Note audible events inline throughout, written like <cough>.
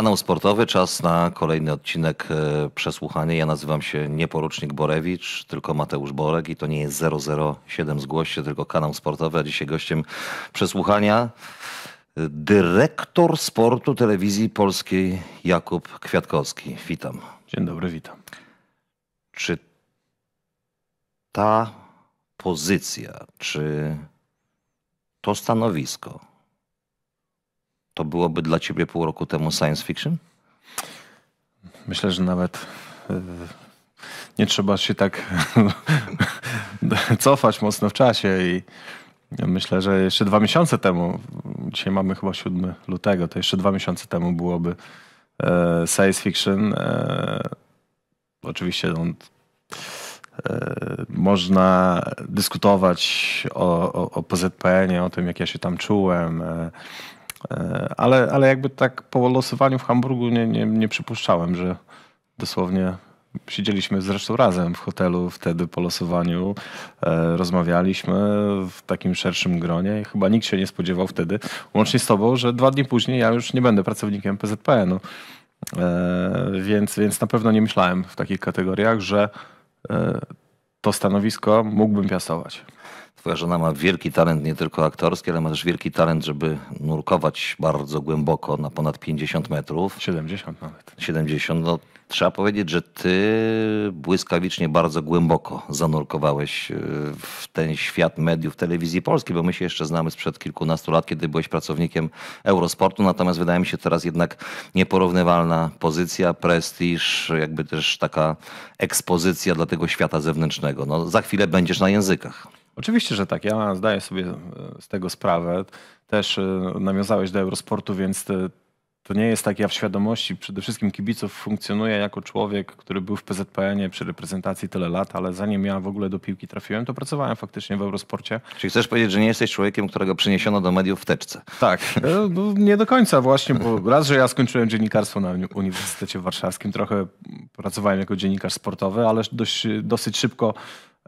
Kanał sportowy, czas na kolejny odcinek e, przesłuchania. Ja nazywam się nie porucznik Borewicz, tylko Mateusz Borek i to nie jest 007 zgłoś tylko kanał sportowy, a dzisiaj gościem przesłuchania e, dyrektor sportu telewizji polskiej Jakub Kwiatkowski. Witam. Dzień dobry, witam. Czy ta pozycja, czy to stanowisko to byłoby dla ciebie pół roku temu science fiction? Myślę, że nawet y, nie trzeba się tak <laughs> cofać mocno w czasie i myślę, że jeszcze dwa miesiące temu, dzisiaj mamy chyba 7 lutego, to jeszcze dwa miesiące temu byłoby e, science fiction. E, oczywiście on no, e, można dyskutować o, o, o PZPN-ie, o tym, jak ja się tam czułem, E, ale, ale jakby tak po losowaniu w Hamburgu nie, nie, nie przypuszczałem, że dosłownie siedzieliśmy zresztą razem w hotelu wtedy po losowaniu, e, rozmawialiśmy w takim szerszym gronie i chyba nikt się nie spodziewał wtedy, łącznie z tobą, że dwa dni później ja już nie będę pracownikiem PZPN-u. E, więc, więc na pewno nie myślałem w takich kategoriach, że to stanowisko mógłbym piastować. Twoja żona ma wielki talent, nie tylko aktorski, ale ma też wielki talent, żeby nurkować bardzo głęboko, na ponad 50 metrów. 70 nawet. 70. No, trzeba powiedzieć, że ty błyskawicznie bardzo głęboko zanurkowałeś e, w ten świat mediów telewizji polskiej, bo my się jeszcze znamy sprzed kilkunastu lat, kiedy byłeś pracownikiem Eurosportu, natomiast wydaje mi się teraz jednak nieporównywalna pozycja, prestiż, jakby też taka ekspozycja dla tego świata zewnętrznego. No, za chwilę będziesz na językach. Oczywiście, że tak. Ja zdaję sobie e, z tego sprawę. Też e, nawiązałeś do Eurosportu, więc e, to nie jest tak. Ja w świadomości przede wszystkim kibiców funkcjonuję jako człowiek, który był w PZPN-ie przy reprezentacji tyle lat, ale zanim ja w ogóle do piłki trafiłem, to pracowałem faktycznie w Eurosporcie. Czyli chcesz powiedzieć, że nie jesteś człowiekiem, którego przeniesiono do mediów w teczce? Tak. No, nie do końca właśnie, bo <laughs> raz, że ja skończyłem dziennikarstwo na Uniwersytecie Warszawskim, trochę pracowałem jako dziennikarz sportowy, ale dość, dosyć szybko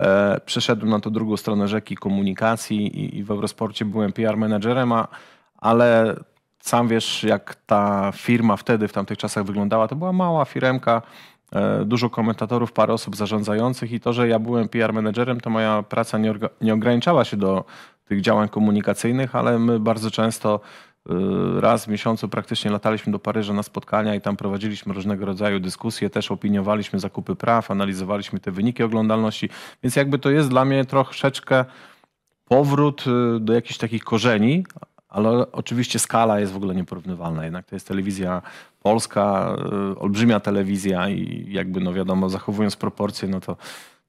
E, przeszedłem na tą drugą stronę rzeki komunikacji i, i w Eurosporcie byłem PR menadżerem, ale sam wiesz, jak ta firma wtedy, w tamtych czasach wyglądała. To była mała firemka, e, dużo komentatorów, parę osób zarządzających i to, że ja byłem PR menedżerem, to moja praca nie, nie ograniczała się do tych działań komunikacyjnych, ale my bardzo często Y, raz w miesiącu praktycznie lataliśmy do Paryża na spotkania i tam prowadziliśmy różnego rodzaju dyskusje, też opiniowaliśmy zakupy praw, analizowaliśmy te wyniki oglądalności, więc jakby to jest dla mnie troszeczkę powrót y, do jakichś takich korzeni, ale oczywiście skala jest w ogóle nieporównywalna. Jednak to jest telewizja polska, y, olbrzymia telewizja i jakby no wiadomo, zachowując proporcje, no to,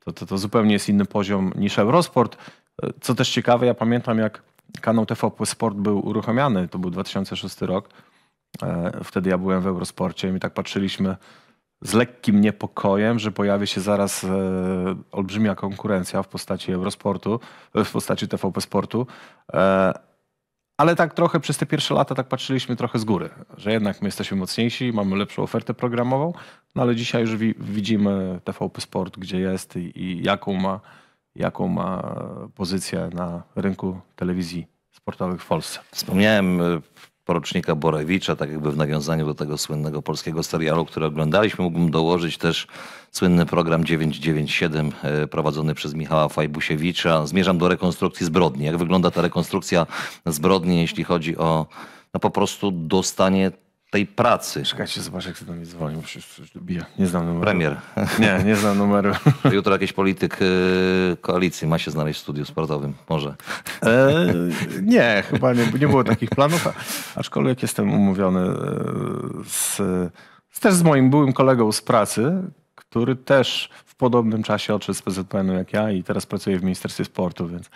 to, to, to zupełnie jest inny poziom niż Eurosport. Co też ciekawe, ja pamiętam jak kanał TVP Sport był uruchamiany, to był 2006 rok. E, wtedy ja byłem w Eurosporcie i my tak patrzyliśmy z lekkim niepokojem, że pojawi się zaraz e, olbrzymia konkurencja w postaci Eurosportu, e, w postaci TVP Sportu. Ale tak trochę przez te pierwsze lata tak patrzyliśmy trochę z góry, że jednak my jesteśmy mocniejsi, mamy lepszą ofertę programową, no ale dzisiaj już widzimy TVP Sport, gdzie jest i jaką ma jaką ma pozycję na rynku telewizji sportowych w Polsce. Wspomniałem e, porucznika Borewicza, tak jakby w nawiązaniu do tego słynnego polskiego serialu, który oglądaliśmy. Mógłbym dołożyć też słynny program 997 e, prowadzony przez Michała Fajbusiewicza. Zmierzam do rekonstrukcji zbrodni. Jak wygląda ta rekonstrukcja zbrodni, jeśli chodzi o no po prostu dostanie tej pracy. Czekajcie, zobacz jak się do mnie dzwonił, Nie znam numeru. Premier. Nie, nie znam numeru. <laughs> Jutro jakiś polityk yy, koalicji ma się znaleźć w studiu sportowym, może. E, nie, chyba nie, nie było takich planów, aczkolwiek jestem umówiony e, z, z, też z moim byłym kolegą z pracy, który też w podobnym czasie odszedł z PZPN-u jak ja i teraz pracuje w Ministerstwie Sportu, więc...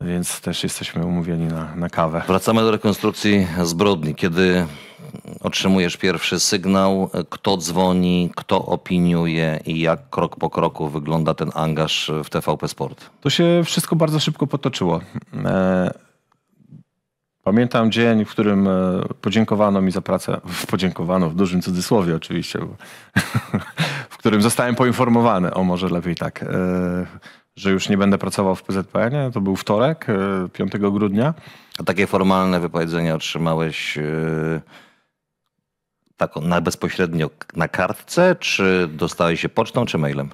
Więc też jesteśmy umówieni na, na kawę. Wracamy do rekonstrukcji zbrodni. Kiedy otrzymujesz pierwszy sygnał, kto dzwoni, kto opiniuje i jak krok po kroku wygląda ten angaż w TVP Sport? To się wszystko bardzo szybko potoczyło. E, pamiętam dzień, w którym e, podziękowano mi za pracę. Podziękowano w dużym cudzysłowie oczywiście, <laughs> w którym zostałem poinformowany, o może lepiej tak e, że już nie będę pracował w PZPN. To był wtorek, 5 e, grudnia. A takie formalne wypowiedzenie otrzymałeś tak na bezpośrednio na kartce, czy dostałeś się pocztą, czy mailem?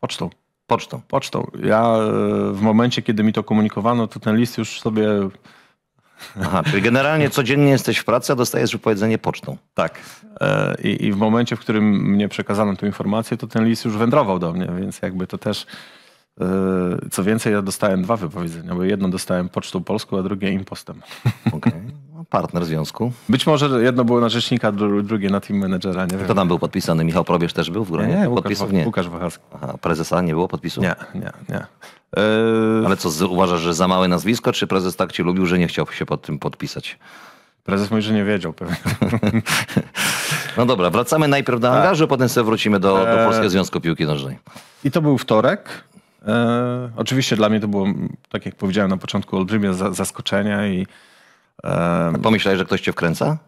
Pocztą. Pocztą. Pocztą. Ja e, w momencie, kiedy mi to komunikowano, to ten list już sobie. Aha, czyli generalnie codziennie jesteś w pracy, a dostajesz wypowiedzenie pocztą. Tak. I, I w momencie, w którym mnie przekazano tę informację, to ten list już wędrował do mnie, więc jakby to też Yy, co więcej, ja dostałem dwa wypowiedzenia, bo jedno dostałem Pocztą Polską, a drugie Impostem. Okay. <laughs> No, partner związku. Być może jedno było na rzecznika, drugie na team menedżera. Nie wiem. Kto tam był podpisany? Michał Probierz też był w gronie? Nie, nie Łukasz, podpisów? nie. Łukasz Wachowski. Aha, prezesa nie było podpisu? Nie, nie, nie. Yy... Ale co, uważasz, że za małe nazwisko, czy prezes tak cię lubił, że nie chciał się pod tym podpisać? Prezes mówi, że nie wiedział pewnie. <laughs> No dobra, wracamy najpierw do angażu, a tak. potem sobie wrócimy do, do eee, Polskiego Związku Piłki Nożnej. I to był wtorek. E, oczywiście dla mnie to było, tak jak powiedziałem na początku, olbrzymie za, zaskoczenie i... E, Pomyślałeś, że ktoś cię wkręca?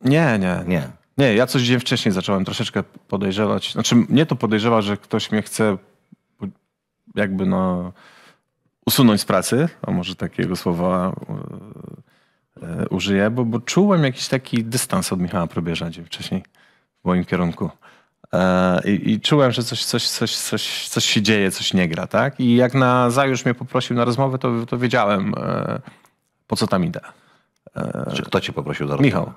Nie, nie. Nie. Nie, ja coś dzień wcześniej zacząłem troszeczkę podejrzewać. Znaczy, mnie to podejrzewa, że ktoś mnie chce jakby no usunąć z pracy, a może takiego słowa e, e, użyję, bo, bo czułem jakiś taki dystans od Michała Probierza dzień wcześniej w moim kierunku. E, I, I, czułem, że coś, coś, coś, coś, coś się dzieje, coś nie gra, tak? I jak na Zajusz mnie poprosił na rozmowę, to, to wiedziałem, e, po co tam idę. E, Czy kto cię poprosił za Michał.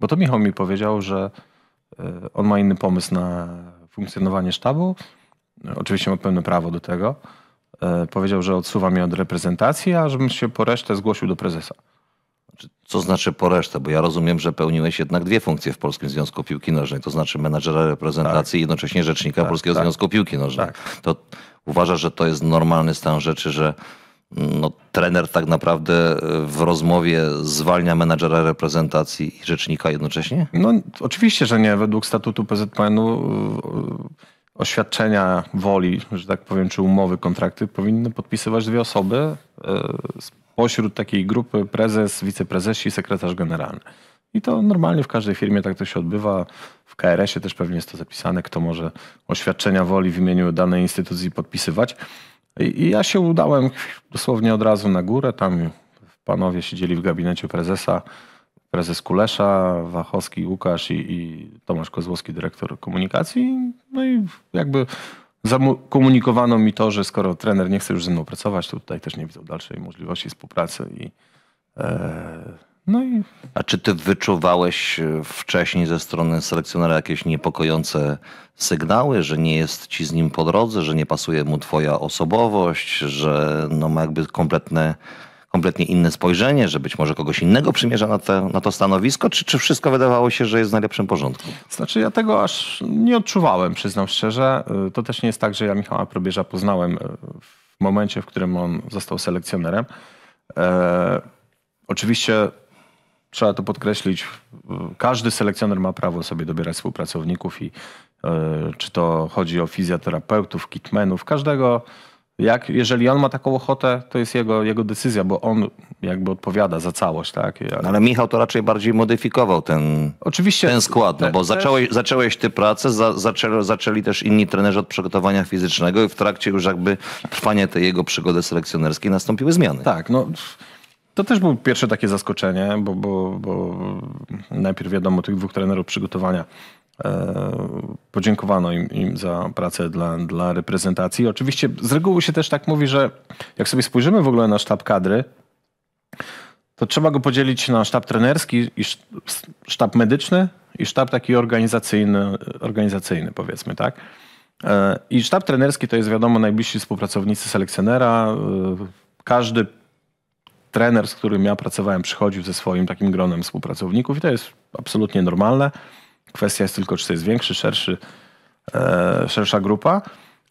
Bo to Michał mi powiedział, że on ma inny pomysł na funkcjonowanie sztabu. Oczywiście ma pełne prawo do tego. Powiedział, że odsuwa mnie od reprezentacji, a żebym się po resztę zgłosił do prezesa. Co znaczy po resztę? Bo ja rozumiem, że pełniłeś jednak dwie funkcje w Polskim Związku Piłki Nożnej, to znaczy menadżera reprezentacji tak. i jednocześnie tak, rzecznika tak, Polskiego tak. Związku Piłki Nożnej. Tak. To uważasz, że to jest normalny stan rzeczy, że mm, no, trener tak naprawdę e, w rozmowie zwalnia menadżera reprezentacji i rzecznika jednocześnie? No oczywiście, że nie. Według statutu PZPN-u e, oświadczenia woli, że tak powiem, czy umowy, kontrakty powinny podpisywać dwie osoby e, z pośród takiej grupy prezes, wiceprezesi, sekretarz generalny. I to normalnie w każdej firmie tak to się odbywa. W KRS-ie też pewnie jest to zapisane, kto może oświadczenia woli w imieniu danej instytucji podpisywać. I ja się udałem dosłownie od razu na górę. Tam panowie siedzieli w gabinecie prezesa. Prezes Kulesza, Wachowski, Łukasz i, i Tomasz Kozłowski, dyrektor komunikacji. No i jakby Zakomunikowano mi to, że skoro trener nie chce już ze mną pracować, to tutaj też nie widzę dalszej możliwości współpracy i e, no i... A czy ty wyczuwałeś e, wcześniej ze strony selekcjonera jakieś niepokojące sygnały, że nie jest ci z nim po drodze, że nie pasuje mu twoja osobowość, że no ma jakby kompletne kompletnie inne spojrzenie, że być może kogoś innego przymierza na, te, na to stanowisko, czy, czy wszystko wydawało się, że jest w najlepszym porządku? Znaczy ja tego aż nie odczuwałem, przyznam szczerze. Y, to też nie jest tak, że ja Michała Probierza poznałem y, w momencie, w którym on został selekcjonerem. E, oczywiście trzeba to podkreślić, y, każdy selekcjoner ma prawo sobie dobierać współpracowników i e, czy to chodzi o fizjoterapeutów, kitmenów, każdego jak, jeżeli on ma taką ochotę, to jest jego, jego decyzja, bo on jakby odpowiada za całość. Tak? Jak... Ale Michał to raczej bardziej modyfikował ten, Oczywiście, ten skład, no bo te, zacząłeś, zacząłeś ty pracę, za, zaczęli, zaczęli też inni trenerzy od przygotowania fizycznego i w trakcie już jakby trwania tej jego przygody selekcjonerskiej nastąpiły zmiany. Tak, no... To też było pierwsze takie zaskoczenie, bo, bo, bo najpierw wiadomo tych dwóch trenerów przygotowania E, podziękowano im, im, za pracę dla, dla reprezentacji. Oczywiście z reguły się też tak mówi, że jak sobie spojrzymy w ogóle na sztab kadry, to trzeba go podzielić na sztab trenerski i sztab medyczny i sztab taki organizacyjny, organizacyjny powiedzmy, tak? E, I sztab trenerski to jest wiadomo najbliżsi współpracownicy selekcjonera. E, każdy trener, z którym ja pracowałem, przychodził ze swoim takim gronem współpracowników i to jest absolutnie normalne. Kwestia jest tylko, czy to jest większy, szerszy, e, szersza grupa.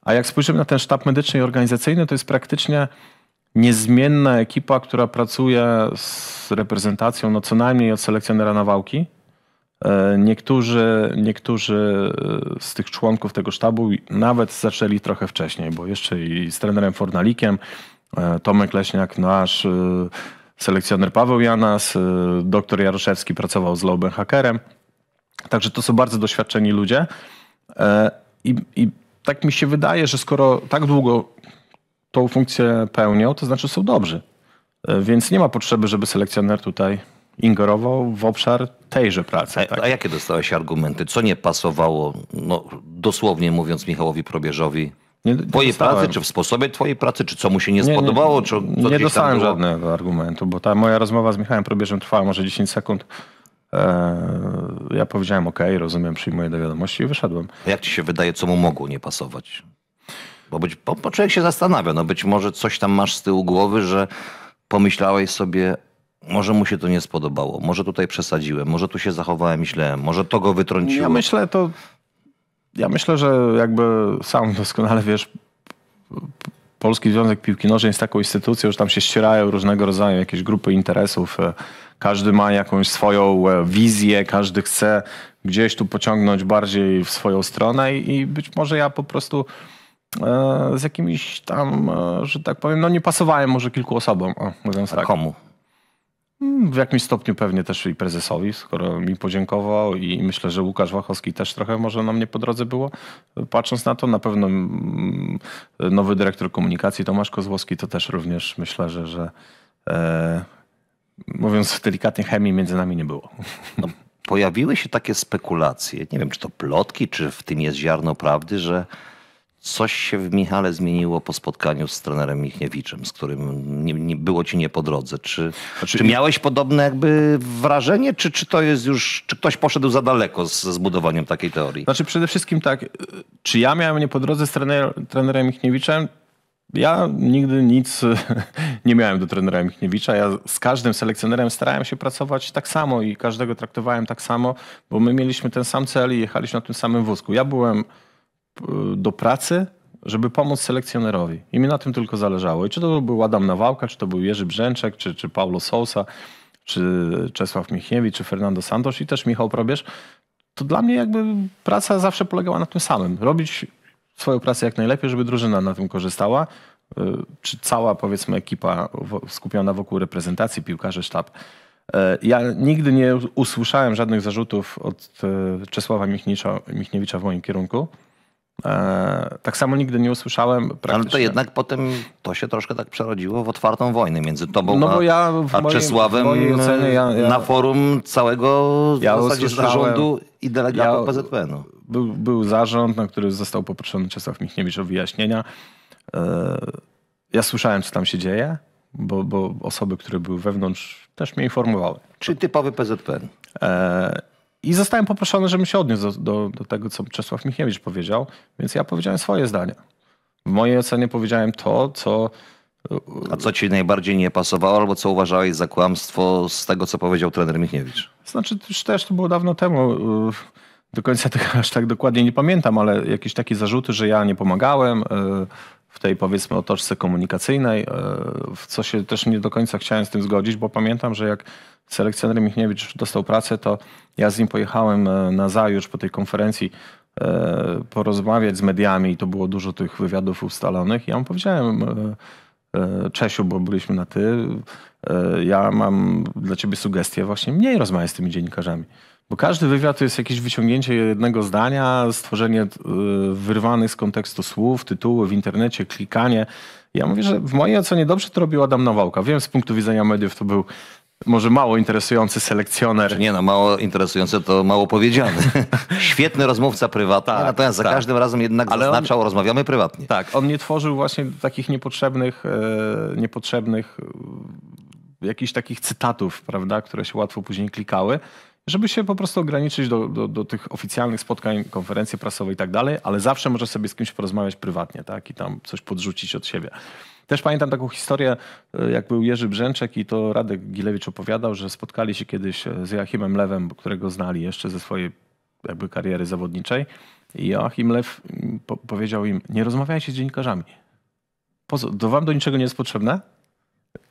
A jak spojrzymy na ten sztab medyczny i organizacyjny, to jest praktycznie niezmienna ekipa, która pracuje z reprezentacją no co najmniej od selekcjonera nawałki. E, niektórzy, niektórzy e, z tych członków tego sztabu nawet zaczęli trochę wcześniej, bo jeszcze i z trenerem Fornalikiem, e, Tomek Leśniak, nasz selekcjoner Paweł Janas, doktor Jaroszewski pracował z Loben Hackerem. Także to są bardzo doświadczeni ludzie. E, I, I, tak mi się wydaje, że skoro tak długo tą funkcję pełnią, to znaczy są dobrzy. E, więc nie ma potrzeby, żeby selekcjoner tutaj ingerował w obszar tejże pracy. A, tak. a jakie dostałeś argumenty? Co nie pasowało, no, dosłownie mówiąc, Michałowi Probierzowi? Nie, nie twojej dostałem. pracy, czy w sposobie twojej pracy, czy co mu się nie, nie spodobało? Nie, nie dostałem żadnego argumentu, bo ta moja rozmowa z Michałem Probierzem trwała może 10 sekund. E, ja powiedziałem OK, rozumiem, przyjmuję do wiadomości i wyszedłem. Jak ci się wydaje, co mu mogło nie pasować? Bo, być, bo, bo człowiek się zastanawia, no być może coś tam masz z tyłu głowy, że pomyślałeś sobie, może mu się to nie spodobało, może tutaj przesadziłem, może tu się zachowałem źle, może to go wytrąciło. Ja myślę, to, ja myślę, że jakby sam doskonale wiesz, Polski Związek Piłki Nożnej jest taką instytucją, że tam się ścierają różnego rodzaju jakieś grupy interesów, e, każdy ma jakąś swoją e, wizję, każdy chce gdzieś tu pociągnąć bardziej w swoją stronę i być może ja po prostu e, z jakimiś tam, e, że tak powiem, no nie pasowałem może kilku osobom, o, mówiąc A tak. komu? Mm, w jakimś stopniu pewnie też i prezesowi, skoro mi podziękował i myślę, że Łukasz Wachowski też trochę może na mnie po drodze było. Patrząc na to, na pewno mm, nowy dyrektor komunikacji Tomasz Kozłowski to też również myślę, że, że mówiąc delikatnie, chemii między nami nie było. No, pojawiły się takie spekulacje, nie wiem czy to plotki, czy w tym jest ziarno prawdy, że coś się w Michale zmieniło po spotkaniu z trenerem Michniewiczem, z którym nie, nie było ci nie po drodze. Czy, znaczy, czy miałeś podobne jakby wrażenie, czy, czy to jest już, czy ktoś poszedł za daleko ze zbudowaniem takiej teorii? Znaczy przede wszystkim tak, czy ja miałem nie po drodze z trener, trenerem Michniewiczem, ja nigdy nic <laughs> nie miałem do trenera Michniewicza. Ja z każdym selekcjonerem starałem się pracować tak samo i każdego traktowałem tak samo, bo my mieliśmy ten sam cel i jechaliśmy na tym samym wózku. Ja byłem e, do pracy, żeby pomóc selekcjonerowi. I mi na tym tylko zależało. I czy to był Adam Nawałka, czy to był Jerzy Brzęczek, czy, czy Paulo Sousa, czy Czesław Michniewicz, czy Fernando Santos i też Michał Probierz, to dla mnie jakby praca zawsze polegała na tym samym. Robić swoją pracę jak najlepiej, żeby drużyna na tym korzystała. Y, czy cała, powiedzmy, ekipa skupiona wokół reprezentacji, piłkarze, sztab. Y, ja nigdy nie usłyszałem żadnych zarzutów od y, Czesława Michniewicza w moim kierunku. E, tak samo nigdy nie usłyszałem. Ale to jednak potem to się troszkę tak przerodziło w otwartą wojnę między tobą no bo ja w a, Czesławem. Mojej ocenie, ja, ja, na forum całego ja w zasadzie zarządu i delegatów ja, PZPN-u był, był zarząd, na który został poproszony Czesław Michniewicz o wyjaśnienia. E, ja słyszałem, co tam się dzieje, bo, bo osoby, które były wewnątrz, też mnie informowały. Czyli typowy PZPN. E, I zostałem poproszony, żebym się odniósł do, do, do tego, co Czesław Michniewicz powiedział, więc ja powiedziałem swoje zdanie. W mojej ocenie powiedziałem to, co. E, A co ci najbardziej nie pasowało, albo co uważałeś za kłamstwo z tego, co powiedział trener Michniewicz? Znaczy, też to było dawno temu do końca tego <laughs> aż tak dokładnie nie pamiętam, ale jakieś takie zarzuty, że ja nie pomagałem e, w tej powiedzmy otoczce komunikacyjnej, e, w co się też nie do końca chciałem z tym zgodzić, bo pamiętam, że jak selekcjoner Michniewicz dostał pracę, to ja z nim pojechałem e, na zajutrz po tej konferencji porozmawiać z mediami i to było dużo tych wywiadów ustalonych. Ja mu powiedziałem, Czesiu, bo byliśmy na ty, ja mam dla ciebie sugestię właśnie mniej rozmawiać z tymi dziennikarzami. Bo każdy wywiad to jest jakieś wyciągnięcie jednego zdania, stworzenie e, wyrwanych z kontekstu słów, tytułu w internecie, klikanie. Ja mówię, że w mojej ocenie dobrze to robił Adam Nawałka. Wiem, z punktu widzenia mediów to był może mało interesujący selekcjoner. Nie no, mało interesujące to mało powiedziane. <laughs> Świetny rozmówca prywatny, tak, natomiast tak. za każdym razem jednak Ale zaznaczał, on, rozmawiamy prywatnie. Tak, on nie tworzył właśnie takich niepotrzebnych, e, niepotrzebnych e, jakichś takich cytatów, prawda, które się łatwo później klikały żeby się po prostu ograniczyć do, do, do, tych oficjalnych spotkań, konferencji prasowej i tak dalej, ale zawsze może sobie z kimś porozmawiać prywatnie, tak? I tam coś podrzucić od siebie. Też pamiętam taką historię, e, jak był Jerzy Brzęczek i to Radek Gilewicz opowiadał, że spotkali się kiedyś e, z Joachimem Lewem, którego znali jeszcze ze swojej jakby kariery zawodniczej. I Joachim Lew mm, po powiedział im, nie rozmawiajcie z dziennikarzami. Po co? To wam do niczego nie jest potrzebne?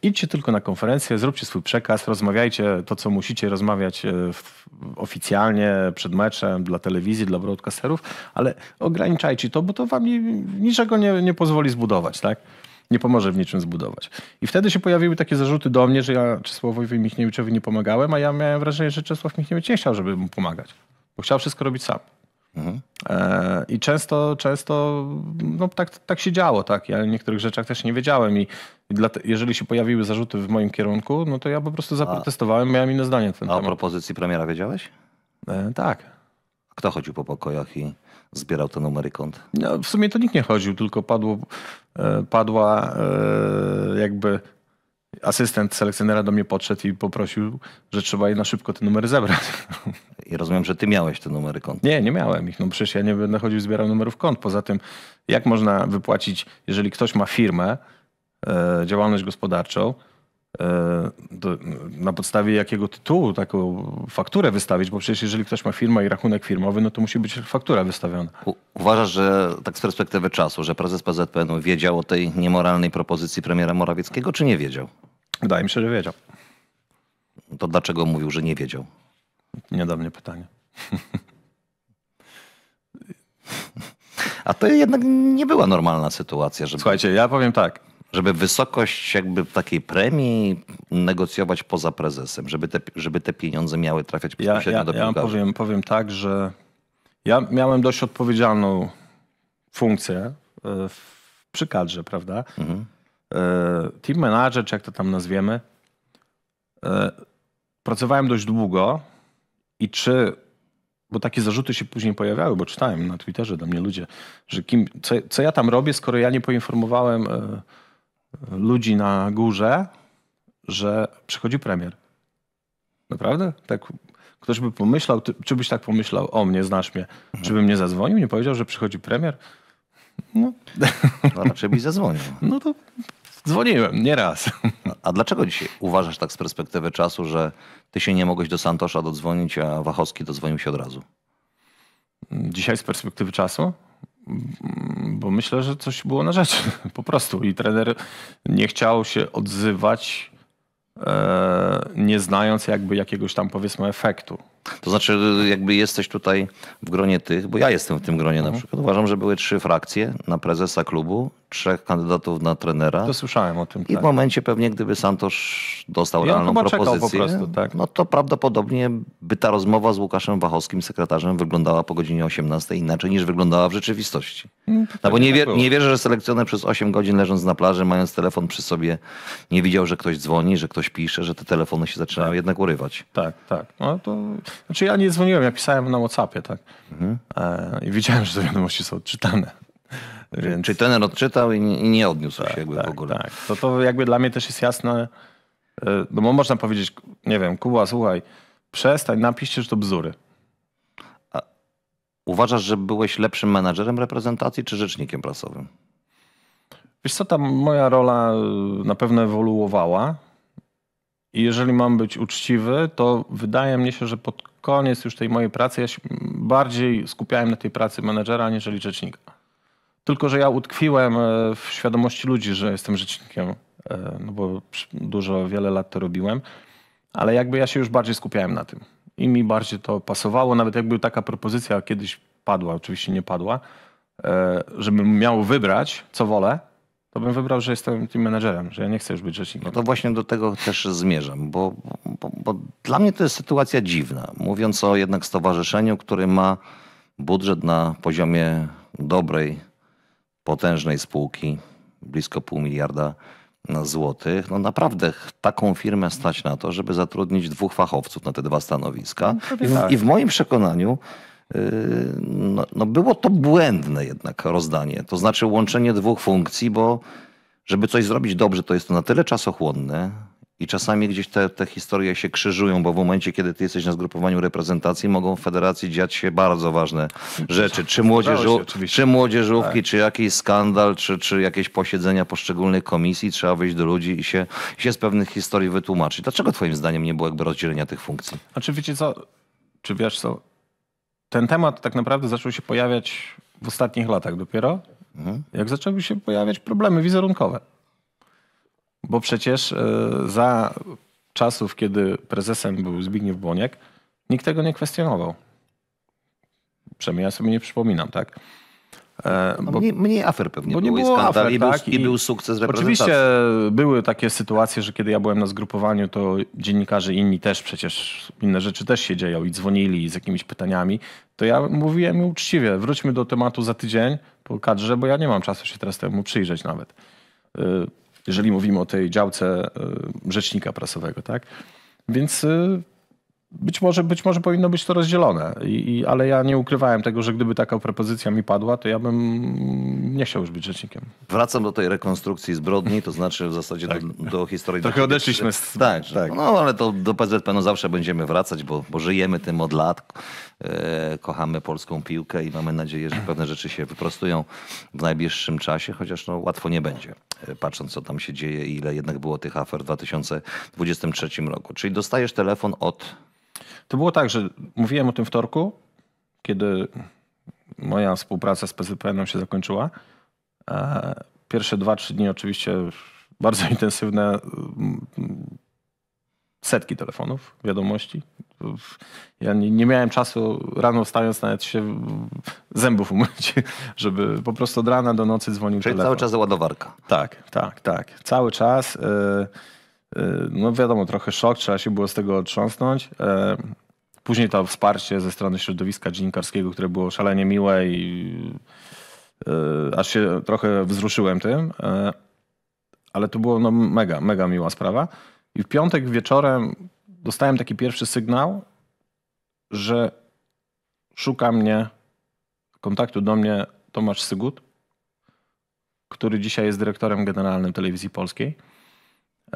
Idźcie tylko na konferencję, zróbcie swój przekaz, rozmawiajcie to, co musicie rozmawiać e, oficjalnie, przed meczem, dla telewizji, dla broadcasterów, ale ograniczajcie to, bo to wam niczego nie, nie pozwoli zbudować, tak? Nie pomoże w niczym zbudować. I wtedy się pojawiły takie zarzuty do mnie, że ja Czesławowi Michniewiczowi nie pomagałem, a ja miałem wrażenie, że Czesław Michniewicz nie chciał, żeby mu pomagać, bo chciał wszystko robić sam. Mhm. E, I często, często no, tak, tak się działo. Tak? Ja o niektórych rzeczach też nie wiedziałem i jeżeli się pojawiły zarzuty w moim kierunku, no to ja po prostu zaprotestowałem, a, miałem inne zdanie na ten A o propozycji premiera wiedziałeś? E, tak. Kto chodził po pokojach i zbierał te numery kont? No, w sumie to nikt nie chodził, tylko padło, e, padła e, jakby asystent selekcjonera do mnie podszedł i poprosił, że trzeba je na szybko te numery zebrać. <laughs> I rozumiem, że ty miałeś te numery kont. Nie, nie miałem ich. No przecież ja nie będę chodził zbierał numerów kont. Poza tym, jak można wypłacić, jeżeli ktoś ma firmę, E, działalność gospodarczą, e, na podstawie jakiego tytułu taką fakturę wystawić, bo przecież jeżeli ktoś ma firmę i rachunek firmowy, no to musi być faktura wystawiona. Uważasz, że tak z perspektywy czasu, że prezes PZPN wiedział o tej niemoralnej propozycji premiera Morawieckiego, czy nie wiedział? Wydaje mi się, że wiedział. To dlaczego mówił, że nie wiedział? Nie do mnie pytanie. <laughs> A to jednak nie była normalna sytuacja. Żeby... Słuchajcie, ja powiem tak żeby wysokość jakby takiej premii negocjować poza prezesem, żeby te, żeby te pieniądze miały trafiać bezpośrednio ja, ja, do piłkarzy? Ja powiem, powiem tak, że ja miałem dość odpowiedzialną funkcję e, przy kadrze, prawda? Mhm. E, team manager, czy jak to tam nazwiemy. E, pracowałem dość długo i czy bo takie zarzuty się później pojawiały, bo czytałem na Twitterze do mnie ludzie, że kim, co, co ja tam robię, skoro ja nie poinformowałem ludzi na górze, że przychodzi premier. Naprawdę? Tak ktoś by pomyślał, ty, czy byś tak pomyślał, o mnie, znasz mnie, mhm. czy bym nie zadzwonił, nie powiedział, że przychodzi premier? No. no raczej byś zadzwonił. <laughs> No to dzwoniłem, nie raz. No, a dlaczego dzisiaj uważasz tak z perspektywy czasu, że ty się nie mogłeś do Santosza dodzwonić, a Wachowski dodzwonił się od razu? Dzisiaj z perspektywy czasu? Bo myślę, że coś było na rzeczy <laughs> po prostu i trener nie chciał się odzywać, e, nie znając jakby jakiegoś tam powiedzmy efektu. To znaczy, y, jakby jesteś tutaj w gronie tych, bo ja jestem w tym gronie mhm. na przykład. Uważam, że były trzy frakcje na prezesa klubu, trzech kandydatów na trenera. To słyszałem o tym. I tak. w momencie pewnie, gdyby Santos dostał I realną propozycję, po prostu, tak. no to prawdopodobnie by ta rozmowa z Łukaszem Wachowskim, sekretarzem, wyglądała po godzinie 18 inaczej niż wyglądała w rzeczywistości. No, no bo tak nie, wie, tak nie wierzę, że selekcjoner przez 8 godzin leżąc na plaży, mając telefon przy sobie, nie widział, że ktoś dzwoni, że ktoś pisze, że te telefony się zaczynają tak. jednak urywać. Tak, tak. No to znaczy ja nie dzwoniłem, ja pisałem na Whatsappie, tak. Mhm. E, I widziałem, że te wiadomości są odczytane. Więc... Czyli ten odczytał i nie, i nie odniósł tak, się jakby tak, w ogóle. Tak, to, to jakby dla mnie też jest jasne, e, no bo można powiedzieć, nie wiem, Kuba, słuchaj, przestań, napiszcie, że to bzdury. A uważasz, że byłeś lepszym menadżerem reprezentacji czy rzecznikiem prasowym? Wiesz co, tam moja rola e, na pewno ewoluowała. I jeżeli mam być uczciwy, to wydaje mi się, że pod koniec już tej mojej pracy ja się bardziej skupiałem na tej pracy menedżera, aniżeli rzecznika. Tylko, że ja utkwiłem e, w świadomości ludzi, że jestem rzecznikiem, e, no bo dużo, wiele lat to robiłem, ale jakby ja się już bardziej skupiałem na tym. I mi bardziej to pasowało, nawet jakby taka propozycja kiedyś padła, oczywiście nie padła, e, żebym miał wybrać, co wolę, to bym wybrał, że jestem team managerem, że ja nie chcę już być rzecznikiem. No to właśnie do tego też zmierzam, bo, bo, bo dla mnie to jest sytuacja dziwna. Mówiąc o jednak stowarzyszeniu, które ma budżet na poziomie dobrej, potężnej spółki, blisko pół miliarda złotych. No naprawdę taką firmę stać na to, żeby zatrudnić dwóch fachowców na te dwa stanowiska. No, I, w, tak. I w moim przekonaniu no, no było to błędne jednak rozdanie. To znaczy łączenie dwóch funkcji, bo żeby coś zrobić dobrze, to jest to na tyle czasochłonne, i czasami gdzieś te, te historie się krzyżują, bo w momencie, kiedy ty jesteś na zgrupowaniu reprezentacji, mogą w federacji dziać się bardzo ważne rzeczy. Czy, młodzieżu, czy młodzieżówki, tak. czy jakiś skandal, czy, czy jakieś posiedzenia poszczególnych komisji. Trzeba wyjść do ludzi i się, się z pewnych historii wytłumaczyć. Dlaczego twoim zdaniem nie było jakby rozdzielenia tych funkcji? A czy wiecie co, czy wiesz co, ten temat tak naprawdę zaczął się pojawiać w ostatnich latach dopiero, mhm. jak zaczęły się pojawiać problemy wizerunkowe. Bo przecież e, za czasów, kiedy prezesem był Zbigniew Błoniek, nikt tego nie kwestionował. Przynajmniej ja sobie nie przypominam, tak? E, bo, mniej, mniej afer pewnie bo nie było skandal, afer, i, był, tak? i był sukces reprezentacji. Oczywiście były takie sytuacje, że kiedy ja byłem na zgrupowaniu, to dziennikarze inni też przecież, inne rzeczy też się dzieją i dzwonili z jakimiś pytaniami. To ja mówiłem uczciwie, wróćmy do tematu za tydzień po kadrze, bo ja nie mam czasu się teraz temu przyjrzeć nawet. E, jeżeli mówimy o tej działce e, rzecznika prasowego, tak? Więc być może, być może powinno być to rozdzielone, I, i, ale ja nie ukrywałem tego, że gdyby taka propozycja mi padła, to ja bym nie chciał już być rzecznikiem. Wracam do tej rekonstrukcji zbrodni, to znaczy w zasadzie tak. do, do, historii... Trochę odeszliśmy z... Tak, tak. No, no ale to do PZPN no, zawsze będziemy wracać, bo, bo żyjemy tym od lat, e, kochamy polską piłkę i mamy nadzieję, że pewne rzeczy się wyprostują w najbliższym czasie, chociaż no, łatwo nie będzie, e, patrząc co tam się dzieje i ile jednak było tych afer w 2023 roku. Czyli dostajesz telefon od to było tak, że mówiłem o tym wtorku, kiedy moja współpraca z PZPN się zakończyła. E, pierwsze 2-3 dni oczywiście bardzo intensywne mm, setki telefonów, wiadomości. Ja nie, nie, miałem czasu rano wstając nawet się zębów umyć, <laughs> żeby po prostu od rana do nocy dzwonił Czyli telefon. cały czas ładowarka. Tak, tak, tak. Cały czas. Yy, Y, no wiadomo, trochę szok, trzeba się było z tego otrząsnąć. Y, później to wsparcie ze strony środowiska dziennikarskiego, które było szalenie miłe i y, aż się trochę wzruszyłem tym, ale to było no mega, mega miła sprawa. I w piątek wieczorem dostałem taki pierwszy sygnał, że szuka mnie, kontaktu do mnie Tomasz Sygut, który dzisiaj jest dyrektorem generalnym Telewizji Polskiej.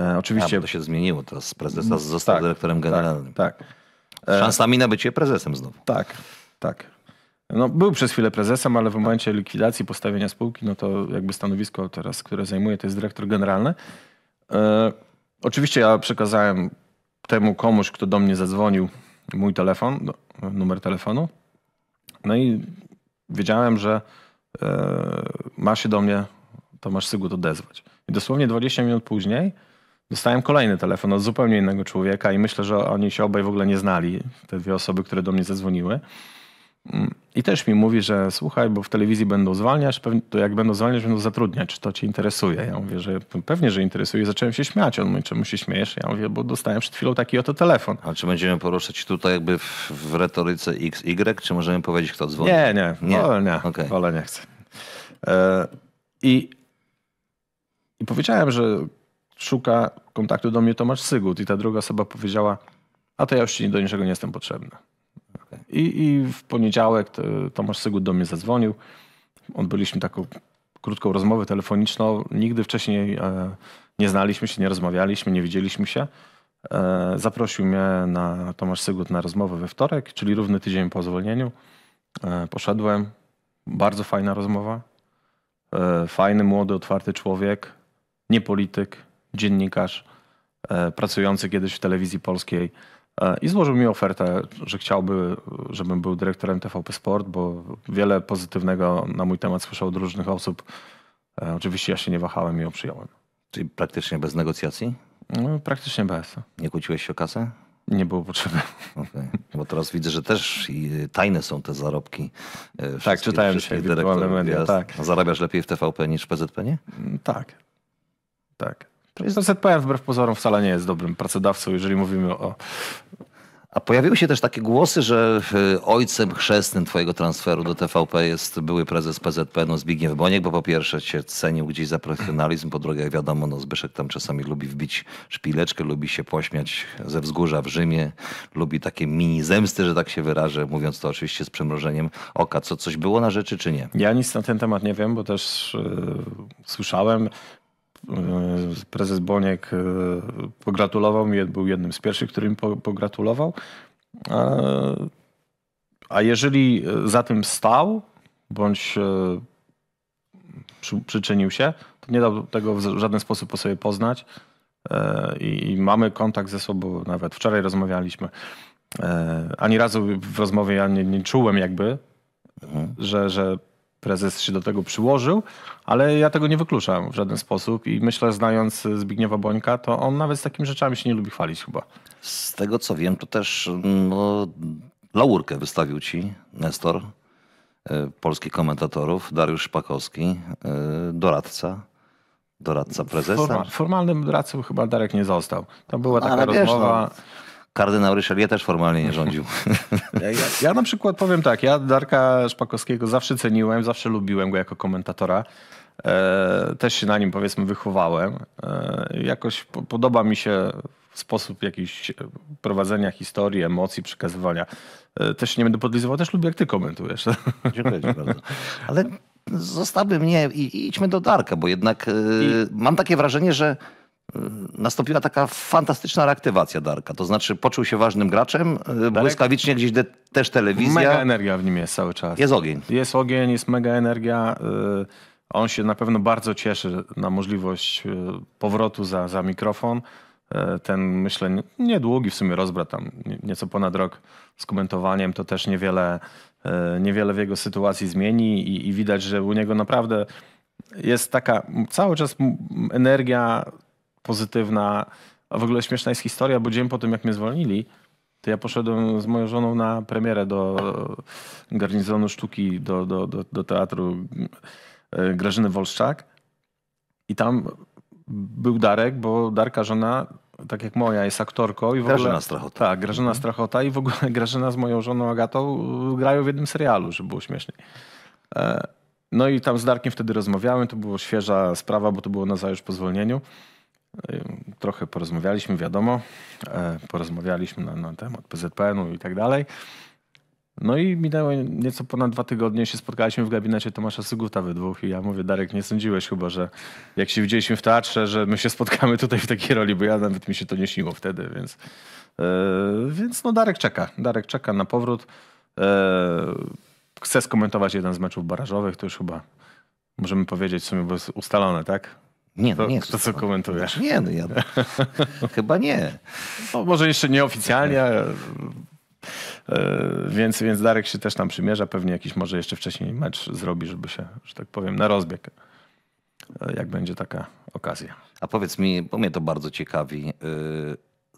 E, oczywiście. A, to się zmieniło teraz. z prezesa mm, został tak, dyrektorem tak, generalnym. Tak. tak. Szansami na bycie prezesem znowu. Tak, tak. No, był przez chwilę prezesem, ale w momencie likwidacji, postawienia spółki, no to jakby stanowisko teraz, które zajmuje, to jest dyrektor generalny. E, oczywiście ja przekazałem temu komuś, kto do mnie zadzwonił, mój telefon, no, numer telefonu. No i wiedziałem, że e, ma się do mnie Tomasz Sygut odezwać. I dosłownie 20 minut później Dostałem kolejny telefon od zupełnie innego człowieka i myślę, że oni się obaj w ogóle nie znali, te dwie osoby, które do mnie zadzwoniły. Mm, I też mi mówi, że słuchaj, bo w telewizji będą zwalniać, to jak będą zwalniać, będą zatrudniać. Czy to cię interesuje? Ja mówię, że pewnie, że interesuje. zacząłem się śmiać. On mówi, czemu się śmiejesz? Ja mówię, bo dostałem przed chwilą taki oto telefon. A czy będziemy poruszać tutaj jakby w, w retoryce XY, czy możemy powiedzieć, kto dzwoni? Nie, nie. Nie, wolę nie, okay. wolę nie chcę. E, I, I powiedziałem, że szuka kontaktu do mnie Tomasz Sygut i ta druga osoba powiedziała, a to ja już do niczego nie jestem potrzebna. Okay. I, I, w poniedziałek e, Tomasz Sygut do mnie zadzwonił. Odbyliśmy taką krótką rozmowę telefoniczną. Nigdy wcześniej e, nie znaliśmy się, nie rozmawialiśmy, nie widzieliśmy się. E, zaprosił mnie na Tomasz Sygut na rozmowę we wtorek, czyli równy tydzień po zwolnieniu. Poszedłem. Bardzo fajna rozmowa. Fajny, młody, otwarty człowiek. Nie polityk dziennikarz e, pracujący kiedyś w telewizji polskiej e, i złożył mi ofertę, że chciałby, żebym był dyrektorem TVP Sport, bo wiele pozytywnego na mój temat słyszał od różnych osób. E, oczywiście ja się nie wahałem i ją przyjąłem. Czyli praktycznie bez negocjacji? No, praktycznie bez. Nie kłóciłeś się o kasę? Nie było potrzeby. Okay. Bo teraz widzę, że też tajne są te zarobki. Wszystkie, tak, czytałem się wirtualne media. Tak. Zarabiasz lepiej w TVP niż w PZP, nie? Tak. Tak. Prezydent ZPR wbrew pozorom wcale nie jest dobrym pracodawcą, jeżeli mówimy o a pojawiły się też takie głosy, że e, ojcem chrzestnym twojego transferu do TVP jest były prezes PZPN-u no, Zbigniew Boniek, bo po pierwsze cię cenił gdzieś za profesjonalizm, po drugie jak wiadomo, no Zbyszek tam czasami lubi wbić szpileczkę, lubi się pośmiać ze wzgórza w Rzymie, lubi takie mini zemsty, że tak się wyrażę, mówiąc to oczywiście z przymrożeniem oka. Co, coś było na rzeczy czy nie? Ja nic na ten temat nie wiem, bo też yy, słyszałem, E, prezes Boniek e, pogratulował mi, był jednym z pierwszych, który mi pogratulował. A, e, a jeżeli za tym stał, bądź przy, przyczynił się, to nie dał tego w żaden sposób po sobie poznać. I, I mamy kontakt ze sobą, nawet wczoraj rozmawialiśmy. Ani razu w rozmowie ja nie, nie czułem jakby, mhm. że, że prezes się do tego przyłożył, ale ja tego nie wykluczam w żaden sposób i myślę, znając Zbigniewa Bońka, to on nawet z takimi rzeczami się nie lubi chwalić chyba. Z tego co wiem, to też no, laurkę wystawił ci Nestor, e, polski komentatorów, Dariusz Szpakowski, e, doradca doradca prezesa? formalnym doradcą chyba Darek nie został. To była no, taka Ale rozmowa. Wiesz, no kardynał je też formalnie nie rządził. <laughs> Ja, ja, ja, na przykład powiem tak, ja Darka Szpakowskiego zawsze ceniłem, zawsze lubiłem go jako komentatora. E, też się na nim powiedzmy wychowałem. E, jakoś po, podoba mi się sposób jakiś prowadzenia historii, emocji, przekazywania. E, też nie będę podlizował, też lubię jak ty komentujesz. <laughs> Dziękuję ci bardzo. Ale zostawmy mnie i, i idźmy do Darka, bo jednak e, I... mam takie wrażenie, że Mm, nastąpiła taka fantastyczna reaktywacja Darka. To znaczy poczuł się ważnym graczem, y, Darek? błyskawicznie gdzieś de, też telewizja. Mega energia w nim jest cały czas. Jest ogień. Jest ogień, jest mega energia. Y, on się na pewno bardzo cieszy na możliwość y, powrotu za, za mikrofon. Ten, myślę, niedługi w sumie rozbrat, tam nieco ponad rok z komentowaniem, to też niewiele, niewiele w jego sytuacji zmieni i, i widać, że u niego naprawdę jest taka cały czas energia pozytywna. A w ogóle śmieszna jest historia, bo dzień po tym, jak mnie zwolnili, to ja poszedłem z moją żoną na premierę do garnizonu sztuki, do, do, do, do teatru e, Grażyny Wolszczak. I tam był Darek, bo Darka żona, tak jak moja, jest aktorką. I w Grażyna ogóle, Strachota. Tak, Grażyna mhm. Strachota i w ogóle <laughs> Grażyna z moją żoną Agatą e, grają w jednym serialu, żeby było śmiesznie. E, no i tam z Darkiem wtedy rozmawiałem, to była świeża sprawa, bo to było na zajutrz po zwolnieniu. Trochę porozmawialiśmy, wiadomo, e, porozmawialiśmy na, na temat PZPN-u i tak dalej. No i minęło nieco ponad dwa tygodnie, się spotkaliśmy w gabinecie Tomasza Syguta we dwóch i ja mówię, Darek, nie sądziłeś chyba, że jak się widzieliśmy w teatrze, że my się spotkamy tutaj w takiej roli, bo ja nawet mi się to nie śniło wtedy, więc, yy, więc no Darek czeka, Darek czeka na powrót. Yy, chcę skomentować jeden z meczów barażowych, to już chyba możemy powiedzieć w sumie, bo jest ustalone, tak? Nie, to, no nie. To, co komentujesz? Znaczy nie, no ja, <laughs> chyba nie. No, może jeszcze nieoficjalnie, e, więc, więc Darek się też tam przymierza. Pewnie jakiś może jeszcze wcześniej mecz zrobi, żeby się, że tak powiem, na rozbieg, e, jak będzie taka okazja. A powiedz mi, bo mnie to bardzo ciekawi, e,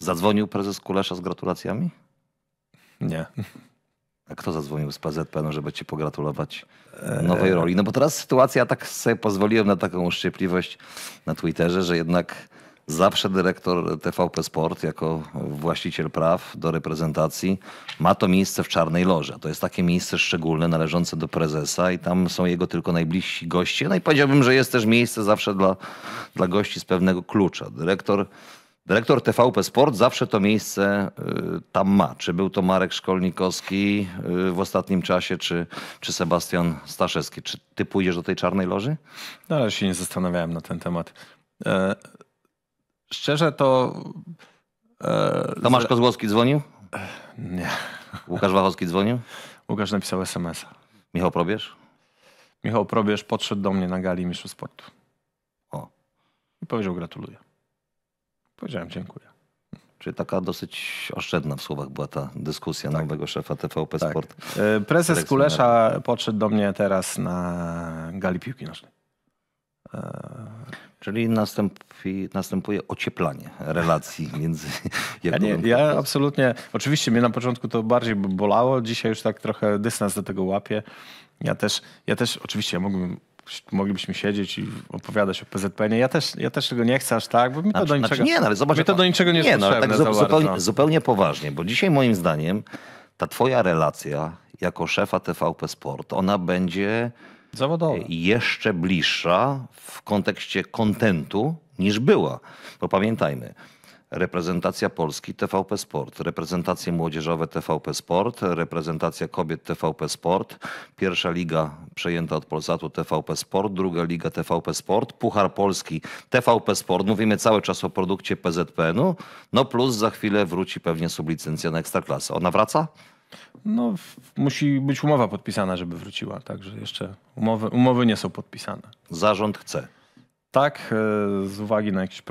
zadzwonił prezes Kulesza z gratulacjami? Nie. A kto zadzwonił z PZPN-u, no, żeby ci pogratulować nowej roli? No bo teraz sytuacja, tak sobie pozwoliłem na taką uszczypliwość na Twitterze, że jednak zawsze dyrektor TVP Sport jako właściciel praw do reprezentacji ma to miejsce w czarnej loży. To jest takie miejsce szczególne należące do prezesa i tam są jego tylko najbliżsi goście. No i powiedziałbym, że jest też miejsce zawsze dla, dla gości z pewnego klucza. Dyrektor Dyrektor TVP Sport zawsze to miejsce y, tam ma. Czy był to Marek Szkolnikowski y, w ostatnim czasie, czy, czy Sebastian Staszewski? Czy ty pójdziesz do tej czarnej loży? No, ale się nie zastanawiałem na ten temat. E, szczerze to... E, Tomasz z... Kozłowski dzwonił? Nie. <laughs> Łukasz Wachowski dzwonił? Łukasz napisał SMS-a. Michał Probierz? Michał Probierz podszedł do mnie na gali Mistrzów Sportu. O. I powiedział gratuluję. Powiedziałem dziękuję. Czyli taka dosyć oszczędna w słowach była ta dyskusja tak. nowego szefa TVP tak. Sport. E, prezes Kulesza podszedł do mnie teraz na gali piłki nożnej. E, Czyli następi, następuje ocieplanie relacji <laughs> między ja, <laughs> nie, ja absolutnie, oczywiście mnie na początku to bardziej bolało, dzisiaj już tak trochę dystans do tego łapię. Ja też, ja też oczywiście ja mógłbym moglibyśmy siedzieć i opowiadać o pzpn nie. Ja też, ja też tego nie chcę aż tak, bo mi to znaczy, do znaczy, niczego, znaczy nie, nawet no, zobacz, mi to do niczego nie, nie no, Tak zupełnie, zupełnie poważnie, bo dzisiaj moim zdaniem ta twoja relacja jako szefa TVP Sport, ona będzie Zawodowe. jeszcze bliższa w kontekście kontentu niż była. Bo pamiętajmy, reprezentacja Polski TVP Sport, reprezentacje młodzieżowe TVP Sport, reprezentacja kobiet TVP Sport, pierwsza liga przejęta od Polsatu TVP Sport, druga liga TVP Sport, Puchar Polski TVP Sport. Mówimy cały czas o produkcie PZPN-u, no plus za chwilę wróci pewnie sublicencja na Ekstraklasę. Ona wraca? No, musi być umowa podpisana, żeby wróciła, także jeszcze umowy, umowy nie są podpisane. Zarząd chce. Tak, e, z uwagi na jakieś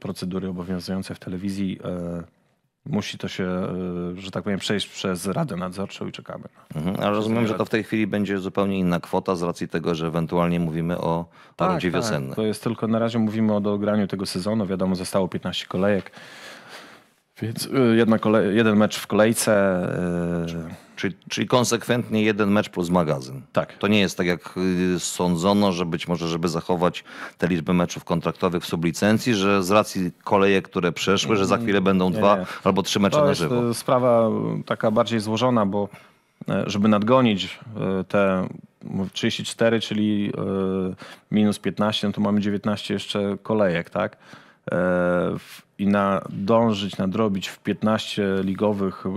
procedury, obowiązujące w telewizji e, musi to się, e, że tak powiem, przejść przez Radę Nadzorczą i czekamy. Mhm. A rozumiem, że to w tej chwili będzie zupełnie inna kwota z racji tego, że ewentualnie mówimy o parodzie tak, wiosennej. Tak. To jest tylko na razie mówimy o dograniu tego sezonu. Wiadomo, zostało 15 kolejek. Więc y, jedna jeden mecz w kolejce. Y, czyli, czyli, konsekwentnie jeden mecz plus magazyn. Tak. To nie jest tak, jak y, sądzono, że być może, żeby zachować te liczby meczów kontraktowych w sublicencji, że z racji kolejek, które przeszły, że za chwilę mm, będą nie, dwa nie. albo trzy mecze to na żywo. To jest sprawa taka bardziej złożona, bo żeby nadgonić te 34, czyli minus 15, no to mamy 19 jeszcze kolejek, tak? i nadążyć, nadrobić w 15 ligowych e,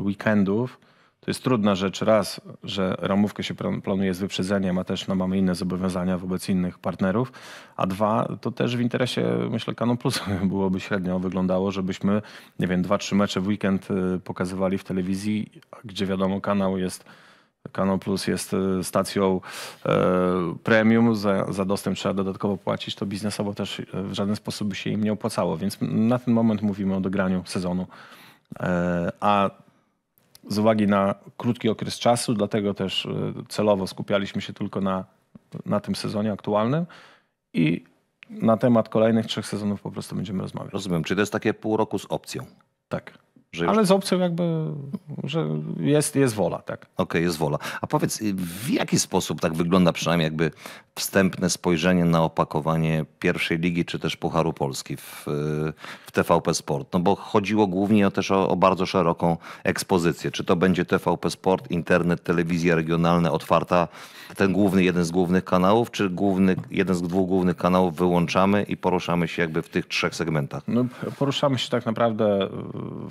weekendów, to jest trudna rzecz. Raz, że ramówkę się planuje z wyprzedzeniem, a też no, mamy inne zobowiązania wobec innych partnerów. A dwa, to też w interesie, myślę, Canon Plus <laughs> byłoby średnio wyglądało, żebyśmy, nie wiem, dwa, trzy mecze w weekend e, pokazywali w telewizji, gdzie wiadomo, kanał jest Kanał Plus jest e, stacją e, premium, za, za dostęp trzeba dodatkowo płacić, to biznesowo też e, w żaden sposób by się im nie opłacało. Więc na ten moment mówimy o dograniu sezonu. A z uwagi na krótki okres czasu, dlatego też celowo skupialiśmy się tylko na, na tym sezonie aktualnym i na temat kolejnych trzech sezonów po prostu będziemy rozmawiać. Rozumiem, Czy to jest takie pół roku z opcją. Tak. Że Ale z opcją jakby, że jest, jest wola, tak. Okej, okay, jest wola. A powiedz, y, w jaki sposób tak wygląda przynajmniej jakby wstępne spojrzenie na opakowanie pierwszej ligi, czy też Pucharu Polski w, y, w TVP Sport? No bo chodziło głównie też o, o bardzo szeroką ekspozycję. Czy to będzie TVP Sport, internet, telewizja regionalna, otwarta, ten główny, jeden z głównych kanałów, czy główny, jeden z dwóch głównych kanałów wyłączamy i poruszamy się jakby w tych trzech segmentach? No, poruszamy się tak naprawdę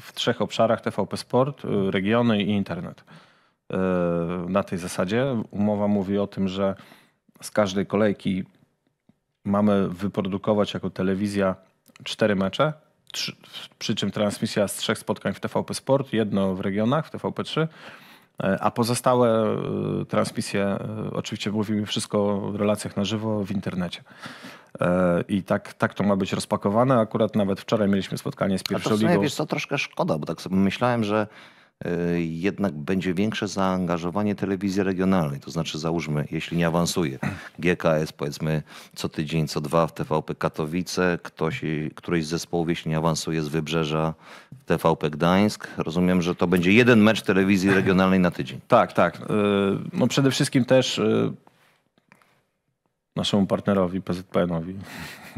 w trzech trzech obszarach TVP Sport, y, regiony i internet. Y, na tej zasadzie umowa mówi o tym, że z każdej kolejki mamy wyprodukować jako telewizja cztery mecze, przy czym transmisja z trzech spotkań w TVP Sport, jedno w regionach, w TVP3, y, a pozostałe transmisje, oczywiście mówimy wszystko o relacjach na żywo w internecie. E, I tak, tak to ma być rozpakowane. Akurat nawet wczoraj mieliśmy spotkanie z pierwszą A to w ligą. Wiesz co, troszkę szkoda, bo tak sobie myślałem, że e, jednak będzie większe zaangażowanie telewizji regionalnej. To znaczy, załóżmy, jeśli nie awansuje, GKS powiedzmy co tydzień, co dwa w TVP Katowice, ktoś, któryś z zespołów, jeśli nie awansuje z Wybrzeża w TVP Gdańsk. Rozumiem, że to będzie jeden mecz telewizji regionalnej na tydzień. Tak, tak. E, no przede wszystkim też naszemu partnerowi PZPN-owi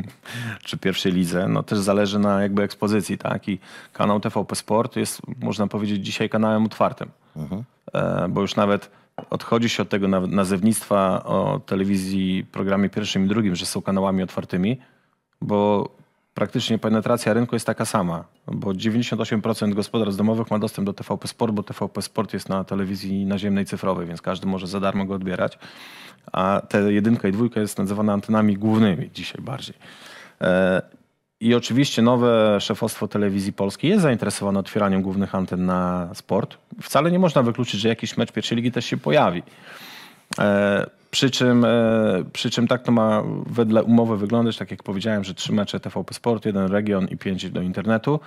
<laughs> czy pierwszej lidze, no też zależy na jakby ekspozycji, tak? I kanał TVP Sport jest, można powiedzieć, dzisiaj kanałem otwartym, mhm. E, bo już nawet odchodzi się od tego nazewnictwa o telewizji, programie pierwszym i drugim, że są kanałami otwartymi, bo praktycznie penetracja rynku jest taka sama, bo 98% gospodarstw domowych ma dostęp do TVP Sport, bo TVP Sport jest na telewizji naziemnej cyfrowej, więc każdy może za darmo go odbierać. A te jedynka i dwójka jest nazywana antenami głównymi dzisiaj bardziej. E, I oczywiście nowe szefostwo telewizji polskiej jest zainteresowane otwieraniem głównych anten na sport. Wcale nie można wykluczyć, że jakiś mecz pierwszej ligi też się pojawi. E, przy czym, e, przy czym tak to ma wedle umowy wyglądać, tak jak powiedziałem, że trzy mecze TVP Sport, jeden region i pięć do internetu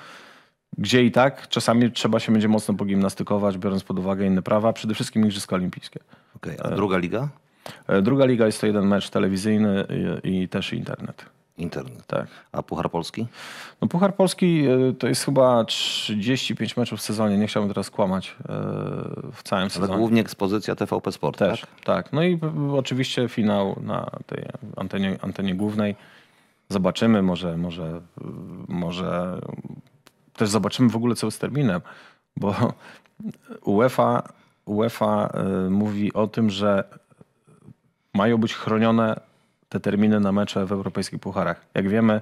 gdzie i tak czasami trzeba się będzie mocno pogimnastykować, biorąc pod uwagę inne prawa, przede wszystkim Igrzyska Olimpijskie. Okay, a druga liga? E, druga liga jest to jeden mecz telewizyjny i, i też internet internet. Tak. A Puchar Polski? No Puchar Polski e, to jest chyba 35 meczów w sezonie. Nie chciałbym teraz kłamać e, w całym sezonie. Ale głównie ekspozycja TVP Sport, Też, tak? tak? No i oczywiście finał na tej antenie, antenie głównej. Zobaczymy, może, może, może też zobaczymy w ogóle co z terminem, bo UEFA, UEFA e, mówi o tym, że mają być chronione te terminy na mecze w europejskich pucharach. Jak wiemy,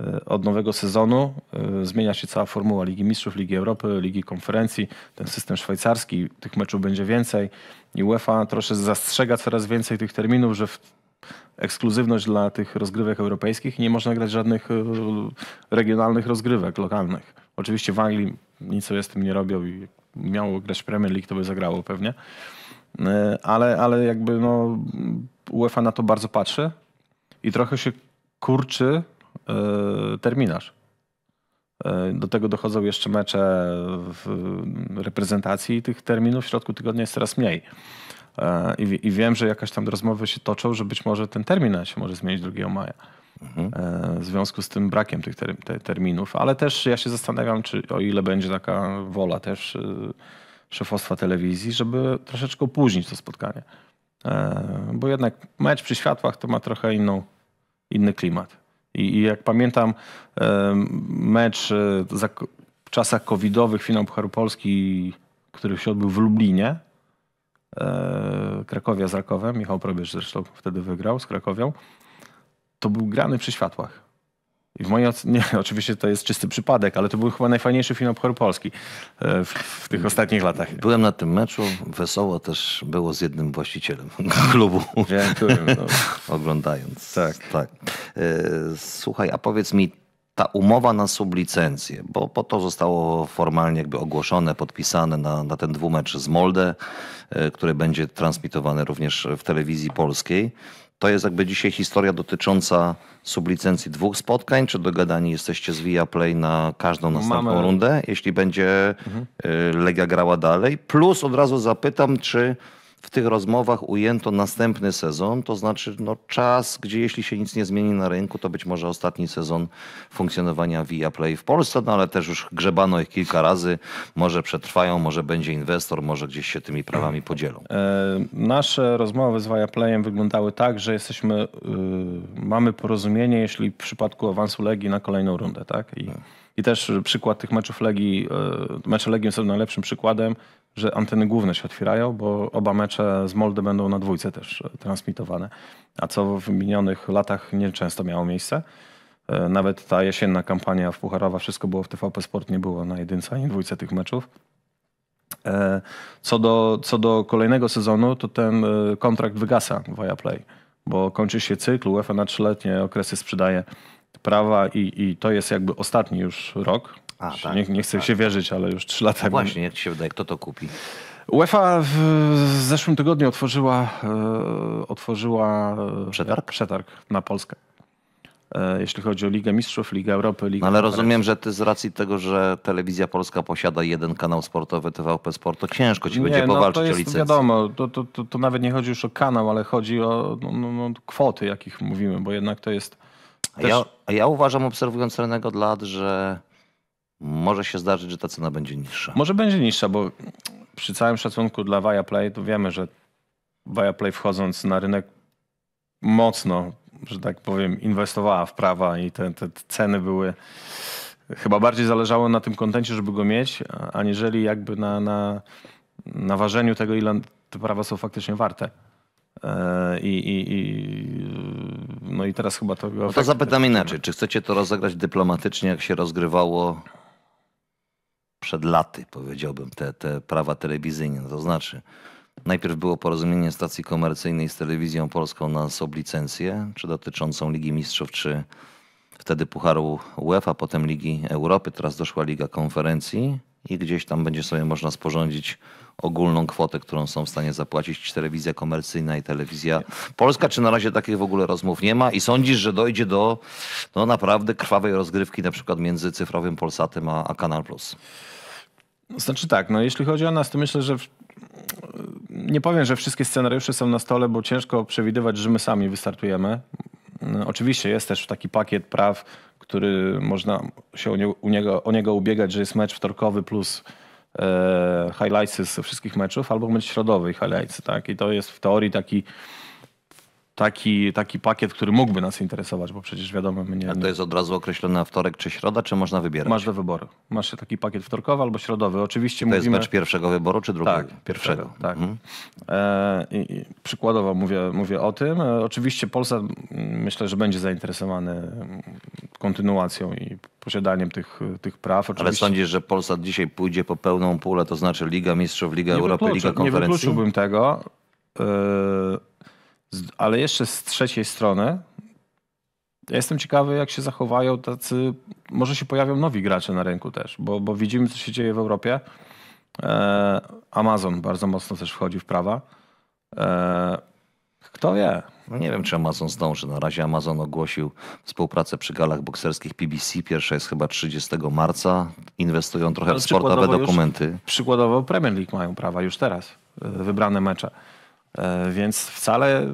e, od nowego sezonu e, zmienia się cała formuła Ligi Mistrzów, Ligi Europy, Ligi Konferencji, ten system szwajcarski, tych meczów będzie więcej i UEFA troszeczkę zastrzega coraz więcej tych terminów, że ekskluzywność dla tych rozgrywek europejskich nie można grać żadnych e, regionalnych rozgrywek lokalnych. Oczywiście w Anglii nic sobie z tym nie robią i miało grać Premier League, to by zagrało pewnie ale, ale jakby no, UEFA na to bardzo patrzy i trochę się kurczy e, terminarz. E, do tego dochodzą jeszcze mecze w reprezentacji i tych terminów w środku tygodnia jest coraz mniej. E, I, wiem, że jakaś tam rozmowy się toczą, że być może ten termin się może zmienić 2 maja. Mhm. w związku z tym brakiem tych ter te terminów, ale też ja się zastanawiam, czy o ile będzie taka wola też szefostwa telewizji, żeby troszeczkę opóźnić to spotkanie. E, bo jednak mecz przy światłach to ma trochę inną, inny klimat. I, jak pamiętam e, mecz e, w czasach covidowych finał Pucharu Polski, który się odbył w Lublinie, Krakowia z Rakowem, Michał Probierz zresztą wtedy wygrał z Krakowią, to był grany przy światłach. I w mojej ocenie, <laughs> oczywiście to jest czysty przypadek, ale to był chyba najfajniejszy film horror polski e, w, w, tych ostatnich latach. Byłem na tym meczu, wesoło też było z jednym właścicielem <laughs> klubu. Dziękuję, no. <laughs> Oglądając. Tak. tak. E, słuchaj, a powiedz mi, ta umowa na sublicencję, bo po to zostało formalnie jakby ogłoszone, podpisane na, na ten dwumecz z Molde, e, który będzie transmitowany również w telewizji polskiej. To jest jakby dzisiaj historia dotycząca sublicencji dwóch spotkań. Czy dogadani jesteście z Viaplay na każdą następną Mamy. rundę, jeśli będzie mhm. Y, Legia grała dalej? Plus od razu zapytam, czy w tych rozmowach ujęto następny sezon, to znaczy no, czas, gdzie jeśli się nic nie zmieni na rynku, to być może ostatni sezon funkcjonowania Viaplay w Polsce, no ale też już grzebano ich kilka razy. Może przetrwają, może będzie inwestor, może gdzieś się tymi prawami podzielą. E, nasze rozmowy z Viaplayem wyglądały tak, że jesteśmy, y, mamy porozumienie, jeśli w przypadku awansu Legii na kolejną rundę, tak? I hmm. I też przykład tych meczów Legii, e, mecze Legii są najlepszym przykładem, że anteny główne się otwierają, bo oba mecze z Molde będą na dwójce też e, transmitowane, a co w minionych latach nieczęsto miało miejsce. E, nawet ta jesienna kampania w Pucharowa, wszystko było w TVP Sport, nie było na jedynce ani dwójce tych meczów. Co do, co do kolejnego sezonu, to ten kontrakt wygasa w Viaplay, bo kończy się cykl, UEFA na trzyletnie okresy sprzedaje prawa i, i to jest jakby ostatni już rok. A, tak, nie, tak, nie chcę tak. się wierzyć, ale już trzy lata. No właśnie, jak ci się wydaje, kto to kupi? UEFA w zeszłym tygodniu otworzyła, e, otworzyła e, przetarg? przetarg na Polskę e, jeśli chodzi o Ligę Mistrzów, Ligę Europy, Ligę. No ale rozumiem, że ty z racji tego, że telewizja polska posiada jeden kanał sportowy TVP Sport, to ciężko ci nie, będzie no powalczyć to jest, o licencję. Wiadomo, to, to, to, to, nawet nie chodzi już o kanał, ale chodzi o no, no, no kwoty, jakich mówimy, bo jednak to jest też... Ja, ja uważam, obserwując rynek od lat, że może się zdarzyć, że ta cena będzie niższa. Może będzie niższa, bo przy całym szacunku dla Viaplay, to wiemy, że Viaplay wchodząc na rynek mocno, że tak powiem, inwestowała w prawa i te, te ceny były chyba bardziej zależało na tym kontencie, żeby go mieć, aniżeli jakby na, na, na ważeniu tego, ile te prawa są faktycznie warte. E, I, i, i no i teraz chyba to... No to zapytam inaczej. Czy chcecie to rozegrać dyplomatycznie, jak się rozgrywało przed laty, powiedziałbym, te, te prawa telewizyjne? to znaczy... Najpierw było porozumienie stacji komercyjnej z telewizją polską na sublicencję, czy dotyczącą Ligi Mistrzów, czy wtedy Pucharu UEFA, potem Ligi Europy, teraz doszła Liga Konferencji i gdzieś tam będzie sobie można sporządzić ogólną kwotę, którą są w stanie zapłacić telewizja komercyjna i telewizja polska. Czy na razie takich w ogóle rozmów nie ma i sądzisz, że dojdzie do no, naprawdę krwawej rozgrywki na przykład między cyfrowym Polsatem a, a Kanal Plus? Znaczy tak, no jeśli chodzi o nas, to myślę, że w... nie powiem, że wszystkie scenariusze są na stole, bo ciężko przewidywać, że my sami wystartujemy. No, oczywiście jest też taki pakiet praw, który można się u niego, u niego, o niego ubiegać, że jest mecz wtorkowy plus e, highlights wszystkich meczów, albo mecz środowy i highlights. Tak? I to jest w teorii taki taki, taki pakiet, który mógłby nas interesować, bo przecież wiadomo, my nie... A to jest od razu określone na wtorek czy środa, czy można wybierać? Masz do wyboru. Masz taki pakiet wtorkowy albo środowy. Oczywiście to mówimy... jest mecz pierwszego wyboru czy drugiego? Tak, pierwszego. Tak. Mhm. E, i, przykładowo mówię, mówię o tym. E, oczywiście Polsa myślę, że będzie zainteresowany mm, kontynuacją i posiadaniem tych, tych praw. Oczywiście... Ale sądzisz, że Polsa dzisiaj pójdzie po pełną pulę, to znaczy Liga Mistrzów, Liga nie Europy, Liga Konferencji? Nie wykluczyłbym tego. E, ale jeszcze z trzeciej strony ja jestem ciekawy, jak się zachowają tacy. Może się pojawią nowi gracze na rynku też, bo, bo widzimy, co się dzieje w Europie. E, Amazon bardzo mocno też wchodzi w prawa. E, kto wie? No nie wiem, czy Amazon zdąży. Na razie Amazon ogłosił współpracę przy galach bokserskich PBC. Pierwsza jest chyba 30 marca. Inwestują trochę Ale w sportowe dokumenty. Przykładowo Premier League mają prawa już teraz, e, wybrane mecze. E, więc wcale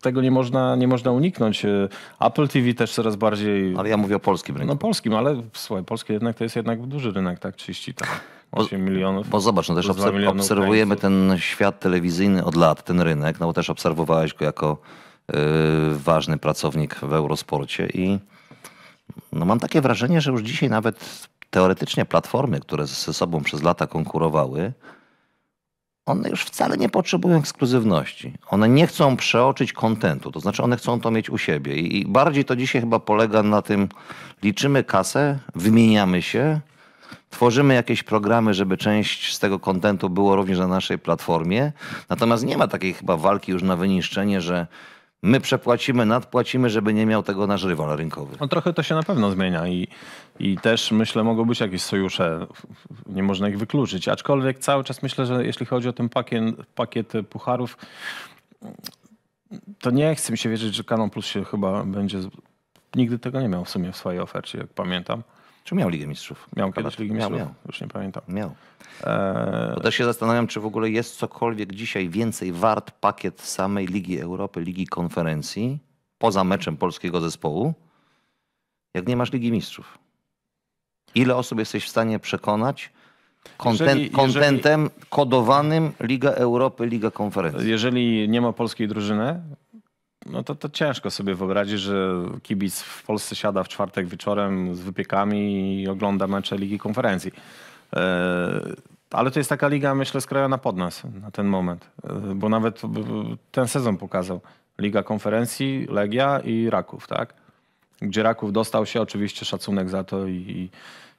tego nie można, nie można uniknąć. E, Apple TV też coraz bardziej. Ale ja mówię o polskim rynku. No polskim, ale słuchaj, polski jednak to jest jednak duży rynek, tak? 30 tam. 8 milionów. Bo zobacz, no też obser- obserwujemy Ukraińców. ten świat telewizyjny od lat, ten rynek, no bo też obserwowałeś go jako yy, ważny pracownik w Eurosporcie i no mam takie wrażenie, że już dzisiaj nawet teoretycznie platformy, które ze sobą przez lata konkurowały, one już wcale nie potrzebują no, ekskluzywności. One nie chcą przeoczyć kontentu, to znaczy one chcą to mieć u siebie. I bardziej to dzisiaj chyba polega na tym, liczymy kasę, wymieniamy się, tworzymy jakieś programy, żeby część z tego kontentu było również na naszej platformie. Natomiast nie ma takiej chyba walki już na wyniszczenie, że my przepłacimy, nadpłacimy, żeby nie miał tego nasz rywal rynkowy. No trochę to się na pewno zmienia i, i też myślę mogą być jakieś sojusze, nie można ich wykluczyć, aczkolwiek cały czas myślę, że jeśli chodzi o ten pakiet, pakiet pucharów, to nie chce mi się wierzyć, że Canon Plus się chyba będzie, nigdy tego nie miał w sumie w swojej ofercie, jak pamiętam. Czy miał Ligę Mistrzów? Miał kiedyś Ligę Mistrzów, miał. już nie pamiętam. Miał. E... Bo też się zastanawiam, czy w ogóle jest cokolwiek dzisiaj więcej wart pakiet samej Ligi Europy, Ligi Konferencji, poza meczem polskiego zespołu, jak nie masz Ligi Mistrzów. Ile osób jesteś w stanie przekonać, kontentem kodowanym Liga Europy, Liga Konferencji. Jeżeli nie ma polskiej drużyny, no to, to ciężko sobie wyobrazić, że kibic w Polsce siada w czwartek wieczorem z wypiekami i ogląda mecze Ligi Konferencji. E, ale to jest taka liga, myślę, skrojona pod nas na ten moment, e, bo nawet ten sezon pokazał. Liga Konferencji, Legia i Raków, tak? Gdzie Raków dostał się oczywiście szacunek za to i, i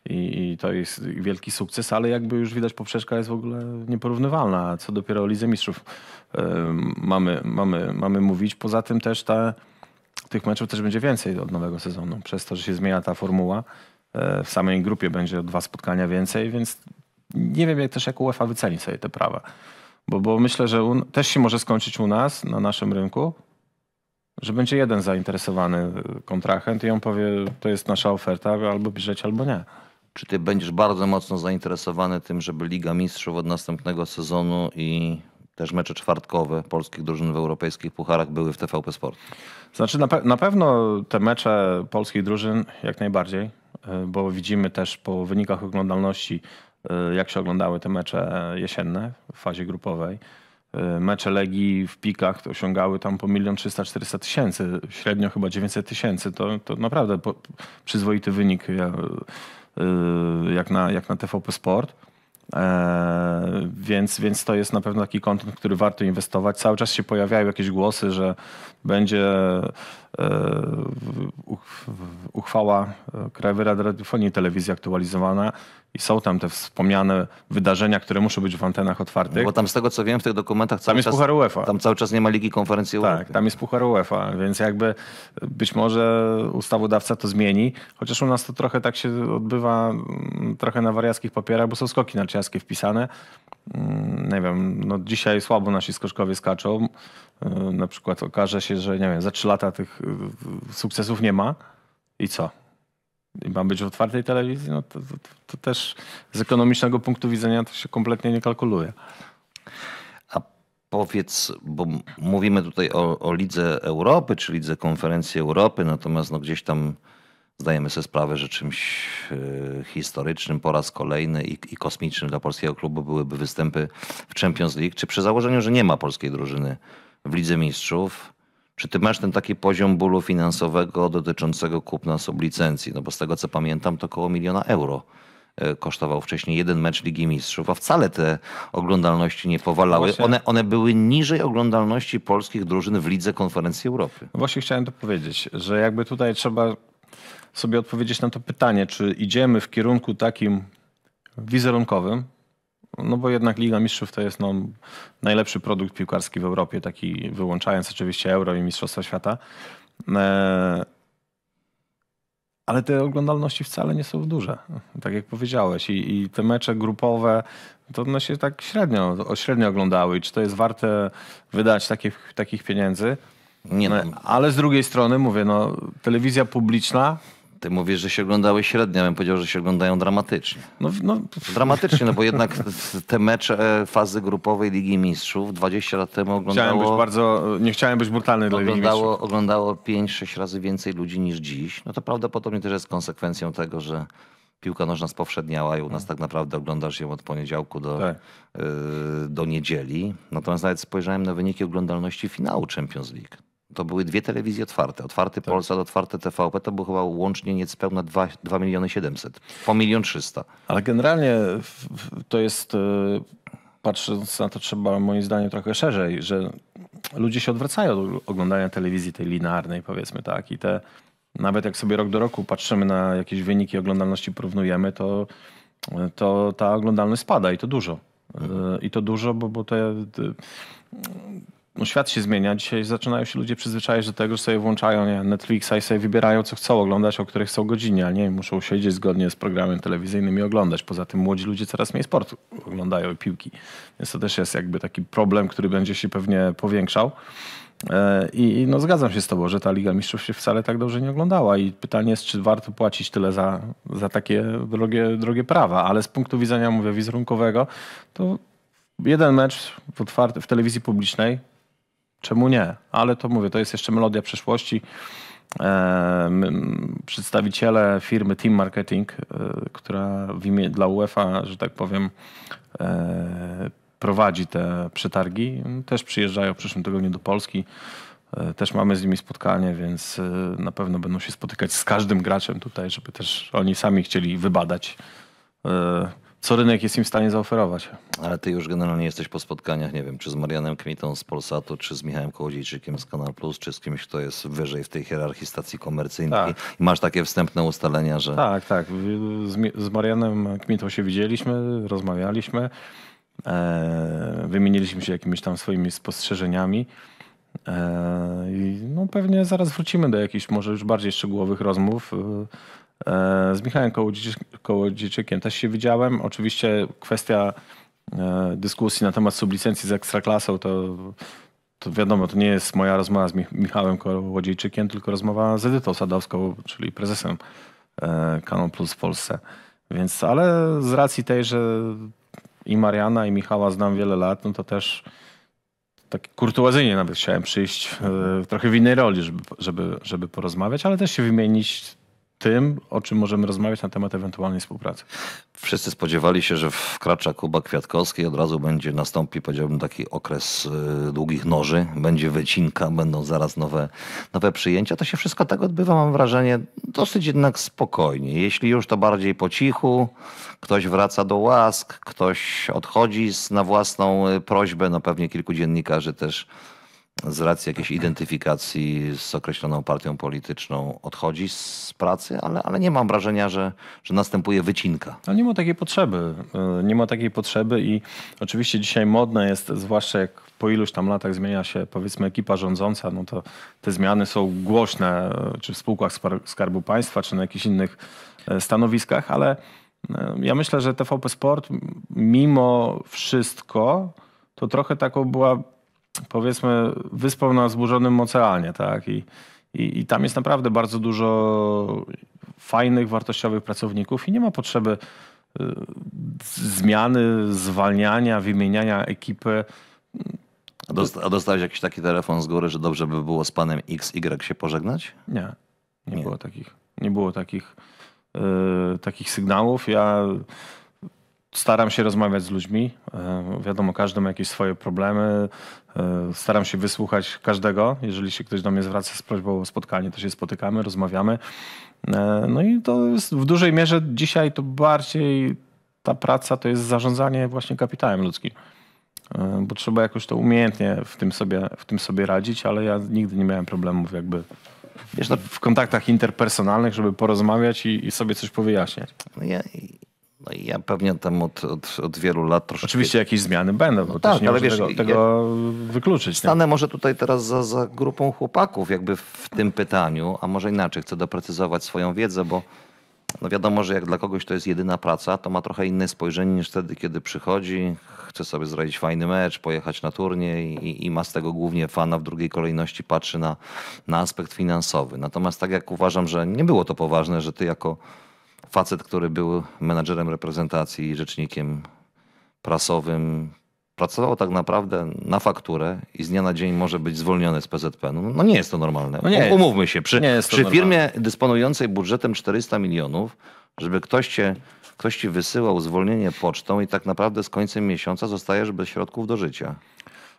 i, i to jest wielki sukces, ale jakby już widać poprzeczka jest w ogóle nieporównywalna, co dopiero o Lidze Mistrzów yy, mamy, mamy, mamy mówić. Poza tym też te, tych meczów też będzie więcej od nowego sezonu, przez to, że się zmienia ta formuła. Yy, w samej grupie będzie dwa spotkania więcej, więc nie wiem jak też jak UEFA wyceni sobie te prawa. Bo, bo myślę, że też się może skończyć u nas, na naszym rynku, że będzie jeden zainteresowany kontrahent i on powie, to jest nasza oferta, albo bierzecie, albo nie czy ty będziesz bardzo mocno zainteresowany tym, żeby Liga Mistrzów od następnego sezonu i też mecze czwartkowe polskich drużyn w europejskich pucharach były w TVP Sport? Znaczy na, pe na pewno te mecze polskich drużyn jak najbardziej, y, bo widzimy też po wynikach oglądalności, y, jak się oglądały te mecze e, jesienne w fazie grupowej. Y, mecze Legii w pikach osiągały tam po 1 300-400 tysięcy, średnio chyba 900 tysięcy. To, to naprawdę przyzwoity wynik. Ja Y, jak na, jak na TVP Sport. E, więc, więc to jest na pewno taki kontent, który warto inwestować. Cały czas się pojawiają jakieś głosy, że będzie e, uchwała Krajowej Rady Radiofonii i Telewizji aktualizowana i są tam te wspomniane wydarzenia, które muszą być w antenach no otwartych. Bo tam z tego co wiem w tych dokumentach cały tam jest czas, Puchar UEFA. Tam cały czas nie ma Ligi Konferencji Europy. Tak, tam jest Puchar UEFA, więc jakby być może ustawodawca to zmieni, chociaż u nas to trochę tak się odbywa mm, trochę na wariackich papierach, bo są skoki narciarskie wpisane. Mm, nie wiem, no dzisiaj słabo nasi skoczkowie skaczą. Mm, na przykład okaże się, że nie wiem, za trzy lata tych y, y, sukcesów nie ma i co? i ma być w otwartej telewizji, no to, to, to też z ekonomicznego punktu widzenia to się kompletnie nie kalkuluje. A Powiedz, bo mówimy tutaj o, o, Lidze Europy, czy Lidze Konferencji Europy, natomiast no gdzieś tam zdajemy sobie sprawę, że czymś y, historycznym po raz kolejny i, i kosmicznym dla polskiego klubu byłyby występy w Champions League. Czy przy założeniu, że nie ma polskiej drużyny w Lidze Mistrzów, czy ty masz ten taki poziom bólu finansowego dotyczącego kupna sublicencji? No bo z tego co pamiętam, to około miliona euro e, kosztował wcześniej jeden mecz Ligi Mistrzów, a wcale te oglądalności nie powalały. No one, one były niżej oglądalności polskich drużyn w Lidze Konferencji Europy. No właśnie chciałem to powiedzieć, że jakby tutaj trzeba sobie odpowiedzieć na to pytanie, czy idziemy w kierunku takim wizerunkowym, no bo jednak Liga Mistrzów to jest no, najlepszy produkt piłkarski w Europie, taki wyłączając oczywiście Euro i Mistrzostwa Świata. E, ale te oglądalności wcale nie są duże, tak jak powiedziałeś. I, i te mecze grupowe to one się tak średnio, średnio oglądały. I czy to jest warte wydać takich, takich pieniędzy? Nie, no, ale z drugiej strony mówię, no, telewizja publiczna ty mówisz, że się oglądały średnio, ja bym powiedział, że się oglądają dramatycznie. No, no. Dramatycznie, no bo <laughs> jednak te mecze e, fazy grupowej Ligi Mistrzów 20 lat temu oglądało... Chciałem być bardzo, nie chciałem być brutalny dla Ligi Mistrzów. Oglądało 5-6 razy więcej ludzi niż dziś. No to prawdopodobnie też jest konsekwencją tego, że piłka nożna spowszedniała i u nas tak naprawdę oglądasz ją od poniedziałku do, tak. yy, do niedzieli. Natomiast nawet spojrzałem na wyniki oglądalności finału Champions League to były dwie telewizje otwarte. Otwarty tak. Polsat, otwarte TVP to było chyba łącznie niespełna 2, 2 miliony 700. Po milion 300. Ale generalnie to jest, e, patrząc na to trzeba moim zdaniem trochę szerzej, że ludzie się odwracają od oglądania telewizji tej linearnej powiedzmy tak i te nawet jak sobie rok do roku patrzymy na jakieś wyniki oglądalności, porównujemy, to, to ta oglądalność spada i to dużo. Mhm. I to dużo, bo, bo te no świat się zmienia. Dzisiaj zaczynają się ludzie przyzwyczaić do tego, że sobie włączają nie, Netflixa i sobie wybierają, co chcą oglądać, o których chcą godzinie, a nie muszą siedzieć zgodnie z programem telewizyjnym i oglądać. Poza tym młodzi ludzie coraz mniej sportu oglądają i piłki. Więc to też jest jakby taki problem, który będzie się pewnie powiększał. E, I no zgadzam się z tobą, że ta Liga Mistrzów się wcale tak dobrze nie oglądała i pytanie jest, czy warto płacić tyle za, za takie drogie, drogie prawa, ale z punktu widzenia, mówię, wizerunkowego, to jeden mecz w, otwarty, w telewizji publicznej Czemu nie? Ale to mówię, to jest jeszcze melodia przeszłości. E, przedstawiciele firmy Team Marketing, e, która w imię dla UEFA, że tak powiem, e, prowadzi te przetargi, też przyjeżdżają w przyszłym tygodniu do Polski. Też mamy z nimi spotkanie, więc na pewno będą się spotykać z każdym graczem tutaj, żeby też oni sami chcieli wybadać co rynek jest im w stanie zaoferować. Ale ty już generalnie jesteś po spotkaniach, nie wiem, czy z Marianem Kmitą z Polsatu, czy z Michałem Kołodziejczykiem z Kanal Plus, czy z kimś, kto jest wyżej w tej hierarchii stacji komercyjnej. Tak. I masz takie wstępne ustalenia, że... Tak, tak. Z, z Marianem Kmitą się widzieliśmy, rozmawialiśmy, e, wymieniliśmy się jakimiś tam swoimi spostrzeżeniami. E, I no pewnie zaraz wrócimy do jakichś może już bardziej szczegółowych rozmów. E, E, z Michałem Kołodzieczykiem też się widziałem. Oczywiście kwestia e, dyskusji na temat sublicencji z Ekstraklasą to, to wiadomo, to nie jest moja rozmowa z Michałem Kołodziejczykiem, tylko rozmowa z Edytą Sadowską, czyli prezesem e, Canon Plus w Polsce. Więc, ale z racji tej, że i Mariana, i Michała znam wiele lat, no to też tak kurtuazyjnie nawet chciałem przyjść trochę w innej roli, żeby, żeby, żeby porozmawiać, ale też się wymienić tym, o czym możemy rozmawiać na temat ewentualnej współpracy. Wszyscy spodziewali się, że wkracza Kuba Kwiatkowski, od razu będzie nastąpi, powiedziałbym, taki okres y, długich noży, będzie wycinka, będą zaraz nowe, nowe przyjęcia. To się wszystko tak odbywa, mam wrażenie, dosyć jednak spokojnie. Jeśli już to bardziej po cichu, ktoś wraca do łask, ktoś odchodzi na własną y, prośbę, no pewnie kilku dziennikarzy też z racji jakiejś identyfikacji z określoną partią polityczną odchodzi z pracy, ale, ale nie mam wrażenia, że, że następuje wycinka. No nie ma takiej potrzeby. E, nie ma takiej potrzeby i oczywiście dzisiaj modne jest, zwłaszcza jak po iluś tam latach zmienia się powiedzmy ekipa rządząca, no to te zmiany są głośne, e, czy w spółkach Skarbu Państwa, czy na jakichś innych e, stanowiskach, ale ja myślę, że TVP Sport mimo wszystko to trochę taką była powiedzmy wyspą na zburzonym oceanie, tak? I, i, I, tam jest naprawdę bardzo dużo fajnych, wartościowych pracowników i nie ma potrzeby y, zmiany, zwalniania, wymieniania ekipy. A dostałeś jakiś taki telefon z góry, że dobrze by było z panem XY się pożegnać? Nie, nie, nie. było takich. Nie było takich, yy, takich sygnałów. Ja Staram się rozmawiać z ludźmi. E, wiadomo, każdy ma jakieś swoje problemy. E, staram się wysłuchać każdego. Jeżeli się ktoś do mnie zwraca z prośbą o spotkanie, to się spotykamy, rozmawiamy. E, no i to jest w dużej mierze dzisiaj to bardziej ta praca to jest zarządzanie właśnie kapitałem ludzkim. Bo trzeba jakoś to umiejętnie w tym sobie, w tym sobie radzić, ale ja nigdy nie miałem problemów jakby no, w kontaktach interpersonalnych, żeby porozmawiać i, i sobie coś powyjaśniać. Ja, no i ja pewnie tam od, od, od wielu lat troszeczkę... Oczywiście jakieś zmiany będą, bo no tak, nie ale wiesz, tego, tego ja wykluczyć. Stanę nie? może tutaj teraz za, za grupą chłopaków jakby w tym pytaniu, a może inaczej, chcę doprecyzować swoją wiedzę, bo no wiadomo, że jak dla kogoś to jest jedyna praca, to ma trochę inne spojrzenie niż wtedy, kiedy przychodzi, chce sobie zrobić fajny mecz, pojechać na turniej i, i ma z tego głównie fana w drugiej kolejności, patrzy na, na aspekt finansowy. Natomiast tak jak uważam, że nie było to poważne, że ty jako facet, który był menadżerem reprezentacji i rzecznikiem prasowym, pracował tak naprawdę na fakturę i z dnia na dzień może być zwolniony z PZP. No, no nie jest to normalne. No nie Umówmy się, przy, przy firmie dysponującej budżetem 400 milionów, żeby ktoś cię, ktoś ci wysyłał zwolnienie pocztą i tak naprawdę z końcem miesiąca zostajesz bez środków do życia.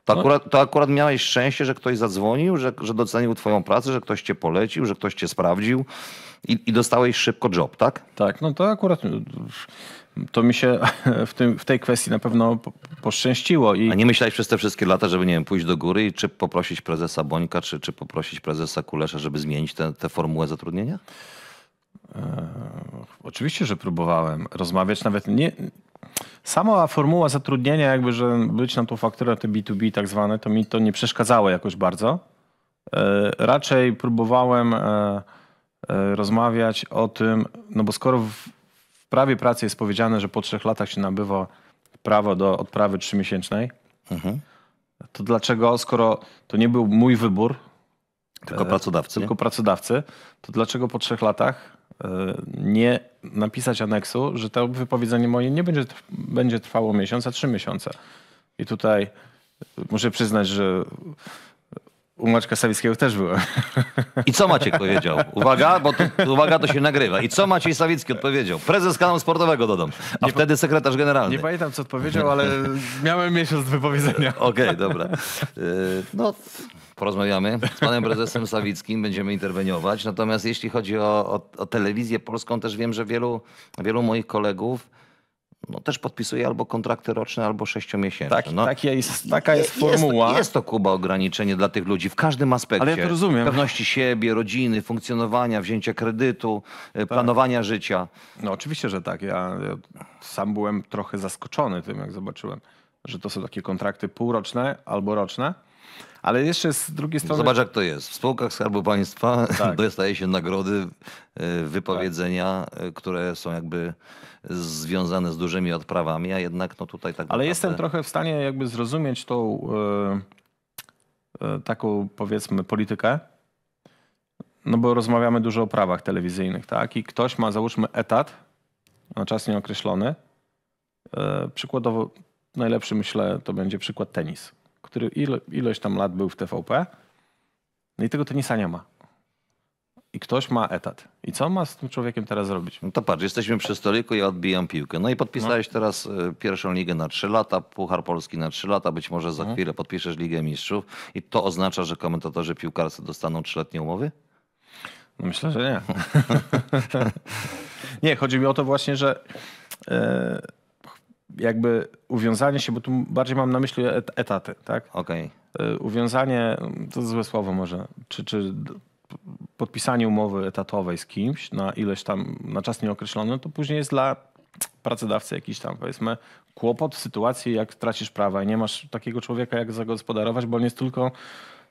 To no. akurat, to akurat miałeś szczęście, że ktoś zadzwonił, że, że docenił twoją pracę, że ktoś cię polecił, że ktoś cię sprawdził i, i dostałeś szybko job, tak? Tak, no to akurat to mi się <laughs> w, tym, w tej kwestii na pewno poszczęściło. I... A nie myślałeś przez te wszystkie lata, żeby nie wiem, pójść do góry i czy poprosić prezesa Bońka, czy, czy poprosić prezesa Kulesza, żeby zmienić tę formułę zatrudnienia? Eee, oczywiście, że próbowałem rozmawiać, nawet nie. Sama formuła zatrudnienia, jakby, że być na tą fakturę, te B2B tak zwane, to mi to nie przeszkadzało jakoś bardzo. Eee, raczej próbowałem eee, rozmawiać o tym, no bo skoro w prawie pracy jest powiedziane, że po trzech latach się nabywa prawo do odprawy trzymiesięcznej, mhm. to dlaczego, skoro to nie był mój wybór, tylko pracodawcy. Tylko pracodawcy. To dlaczego po trzech latach E, nie napisać aneksu, że to wypowiedzenie moje nie będzie, będzie trwało miesiąc, a trzy miesiące. I tutaj muszę przyznać, że u Maćka Sawickiego też było. I co Maciek powiedział? Uwaga, bo to, uwaga, to się nagrywa. I co Maciej Sawicki odpowiedział? Prezes kanału sportowego dodam, a nie wtedy sekretarz generalny. Nie pamiętam, co odpowiedział, ale miałem miesiąc wypowiedzenia. <laughs> Okej, okay, dobra. Y, no, porozmawiamy z panem prezesem Sawickim, będziemy interweniować. Natomiast jeśli chodzi o, o, o telewizję polską, też wiem, że wielu, wielu moich kolegów no, też podpisuje albo kontrakty roczne, albo sześciomiesięczne. Tak, no, tak jest, taka jest, jest formuła. Jest, jest, to Kuba ograniczenie dla tych ludzi w każdym aspekcie. Ale ja to rozumiem. Pewności siebie, rodziny, funkcjonowania, wzięcia kredytu, e, tak. planowania życia. No oczywiście, że tak. Ja, ja sam byłem trochę zaskoczony tym, jak zobaczyłem, że to są takie kontrakty półroczne albo roczne. Ale jeszcze z drugiej strony. Zobacz, jak to jest. W spółkach Skarbu Państwa tak. <laughs> dostaje się nagrody e, wypowiedzenia, tak. które są jakby związane z dużymi odprawami, a jednak no tutaj tak. Ale naprawdę... jestem trochę w stanie jakby zrozumieć tą yy, taką powiedzmy politykę. No bo rozmawiamy dużo o prawach telewizyjnych, tak? I ktoś ma załóżmy etat na no, czas nieokreślony. Yy, przykładowo najlepszy myślę to będzie przykład tenis, który ile, ileś tam lat był w TVP. No i tego tenisa nie ma i ktoś ma etat. I co ma z tym człowiekiem teraz zrobić? No to patrz, jesteśmy przy stoliku, ja odbijam piłkę. No i podpisałeś no. teraz e, pierwszą ligę na 3 lata, Puchar Polski na 3 lata, być może za no. chwilę podpiszesz Ligę Mistrzów i to oznacza, że komentatorzy piłkarscy dostaną trzyletnie umowy? No myślę, że nie. <laughs> nie, chodzi mi o to właśnie, że e, jakby uwiązanie się, bo tu bardziej mam na myśli etaty, tak? Okej. Okay. E, uwiązanie, to złe słowo może, czy, czy podpisanie umowy etatowej z kimś na ileś tam, na czas nieokreślony, to później jest dla pracodawcy jakiś tam, powiedzmy, kłopot w sytuacji, jak tracisz prawa i nie masz takiego człowieka, jak zagospodarować, bo on jest tylko